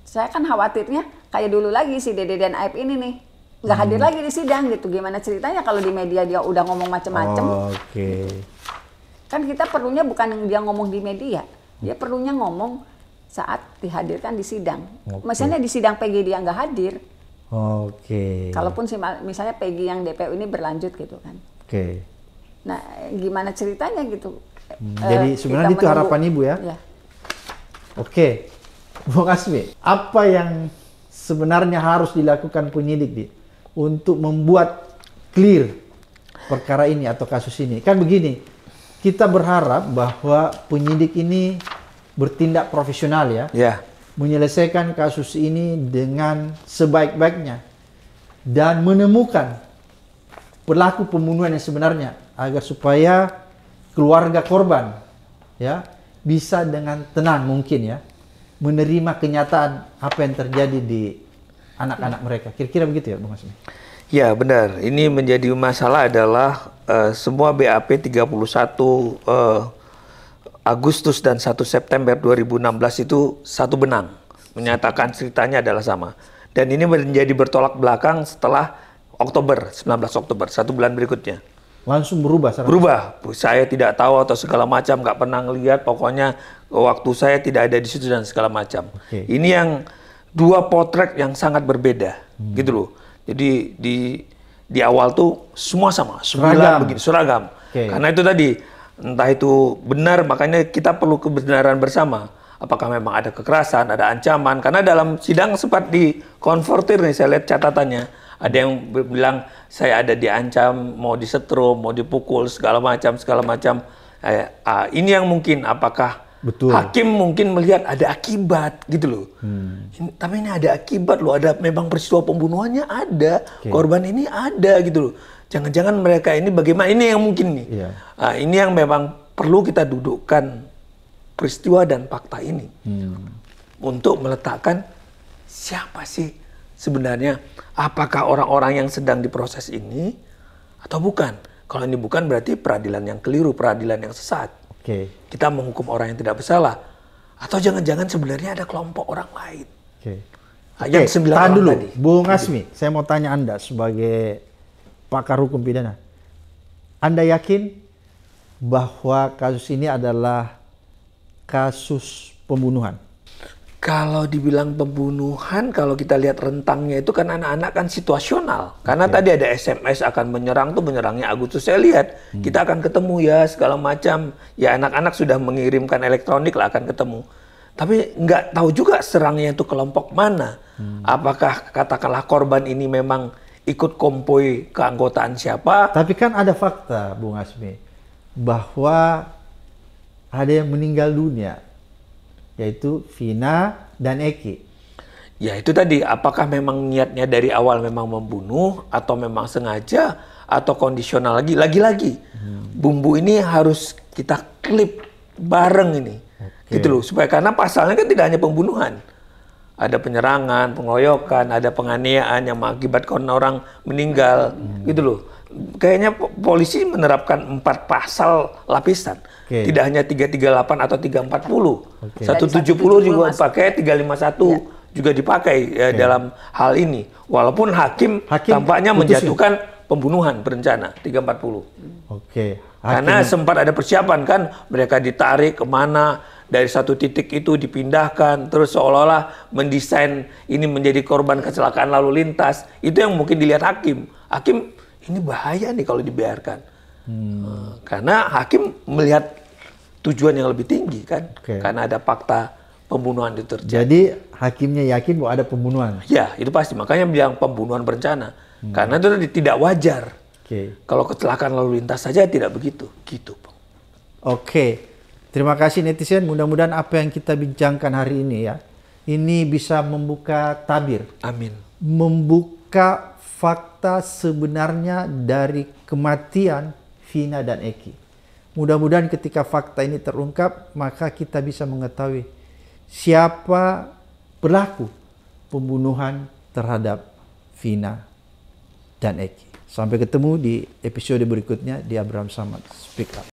saya kan khawatirnya kayak dulu lagi si Dede dan Aib ini nih nggak hadir hmm. lagi di sidang gitu. Gimana ceritanya kalau di media dia udah ngomong macam-macam Oh, Okay. Kan kita perlunya bukan dia ngomong di media, dia perlunya ngomong saat dihadirkan di sidang. Okay. Misalnya di sidang PG dia nggak hadir. Oke. Okay. Kalaupun misalnya PG yang DPU ini berlanjut gitu kan. Oke. Okay. Nah, gimana ceritanya gitu? Hmm, eh, jadi sebenarnya itu menunggu. harapan ibu ya. ya. Oke, okay. Bu Kasmi, apa yang sebenarnya harus dilakukan penyidik di untuk membuat clear perkara ini atau kasus ini. Kan begini, kita berharap bahwa penyidik ini bertindak profesional ya. Yeah. Menyelesaikan kasus ini dengan sebaik-baiknya dan menemukan pelaku pembunuhan yang sebenarnya agar supaya keluarga korban ya bisa dengan tenang mungkin ya menerima kenyataan apa yang terjadi di anak-anak mereka. Kira-kira begitu ya, Bung Asmi? Ya, benar. Ini menjadi masalah adalah uh, semua BAP 31 uh, Agustus dan 1 September 2016 itu satu benang. Menyatakan ceritanya adalah sama. Dan ini menjadi bertolak belakang setelah Oktober, 19 Oktober, satu bulan berikutnya. Langsung berubah? Sarang. Berubah. Saya tidak tahu atau segala macam, nggak pernah lihat. Pokoknya waktu saya tidak ada di situ dan segala macam. Okay. Ini yang dua potret yang sangat berbeda hmm. gitu loh. Jadi di di awal tuh semua sama, seragam. begini seragam. Okay. Karena itu tadi entah itu benar makanya kita perlu kebenaran bersama. Apakah memang ada kekerasan, ada ancaman? Karena dalam sidang sempat di nih saya lihat catatannya. Ada yang bilang saya ada diancam, mau disetrum, mau dipukul, segala macam, segala macam. Eh, ah, ini yang mungkin apakah Betul. Hakim mungkin melihat ada akibat gitu loh. Hmm. Ini, tapi ini ada akibat loh, ada memang peristiwa pembunuhannya ada, okay. korban ini ada gitu loh. Jangan-jangan mereka ini bagaimana? Ini yang mungkin nih. Yeah. Iya. Nah, ini yang memang perlu kita dudukkan peristiwa dan fakta ini hmm. untuk meletakkan siapa sih sebenarnya apakah orang-orang yang sedang diproses ini atau bukan? Kalau ini bukan berarti peradilan yang keliru, peradilan yang sesat. Oke. Okay kita menghukum orang yang tidak bersalah atau jangan-jangan sebenarnya ada kelompok orang lain. Oke. Okay. Nah, yang okay, tahan dulu, tadi. Bung Asmi, saya mau tanya Anda sebagai pakar hukum pidana. Anda yakin bahwa kasus ini adalah kasus pembunuhan? kalau dibilang pembunuhan, kalau kita lihat rentangnya itu kan anak-anak kan situasional. Karena okay. Ya. tadi ada SMS akan menyerang tuh menyerangnya Agustus. Saya lihat hmm. kita akan ketemu ya segala macam. Ya anak-anak sudah mengirimkan elektronik lah akan ketemu. Tapi nggak tahu juga serangnya itu kelompok mana. Hmm. Apakah katakanlah korban ini memang ikut kompoi keanggotaan siapa? Tapi kan ada fakta, Bung Asmi, bahwa ada yang meninggal dunia yaitu Vina dan Eki. Ya itu tadi, apakah memang niatnya dari awal memang membunuh atau memang sengaja atau kondisional lagi? Lagi-lagi hmm. bumbu ini harus kita klip bareng ini. Okay. Gitu loh, supaya karena pasalnya kan tidak hanya pembunuhan. Ada penyerangan, pengoyokan, ada penganiayaan yang mengakibatkan orang meninggal, hmm. gitu loh kayaknya polisi menerapkan empat pasal lapisan. Okay. Tidak hanya 338 atau 340. Okay. 170 juga pakai 351 ya. juga dipakai ya, eh, okay. dalam hal ini. Walaupun hakim, hakim tampaknya putusin. menjatuhkan pembunuhan berencana 340. Oke. Okay. Hakim. Karena sempat ada persiapan kan mereka ditarik kemana dari satu titik itu dipindahkan terus seolah-olah mendesain ini menjadi korban kecelakaan lalu lintas itu yang mungkin dilihat hakim hakim ini bahaya nih kalau dibiarkan. Hmm. Karena hakim melihat tujuan yang lebih tinggi kan, okay. karena ada fakta pembunuhan itu terjadi. Jadi hakimnya yakin bahwa ada pembunuhan. Ya itu pasti, makanya bilang pembunuhan berencana, hmm. karena itu tidak wajar. Okay. Kalau kecelakaan lalu lintas saja tidak begitu, gitu. Oke, okay. terima kasih netizen. Mudah-mudahan apa yang kita bincangkan hari ini ya, ini bisa membuka tabir. Amin. Membuka fakta sebenarnya dari kematian Vina dan Eki. Mudah-mudahan ketika fakta ini terungkap, maka kita bisa mengetahui siapa pelaku pembunuhan terhadap Vina dan Eki. Sampai ketemu di episode berikutnya di Abraham Samad Speak Up.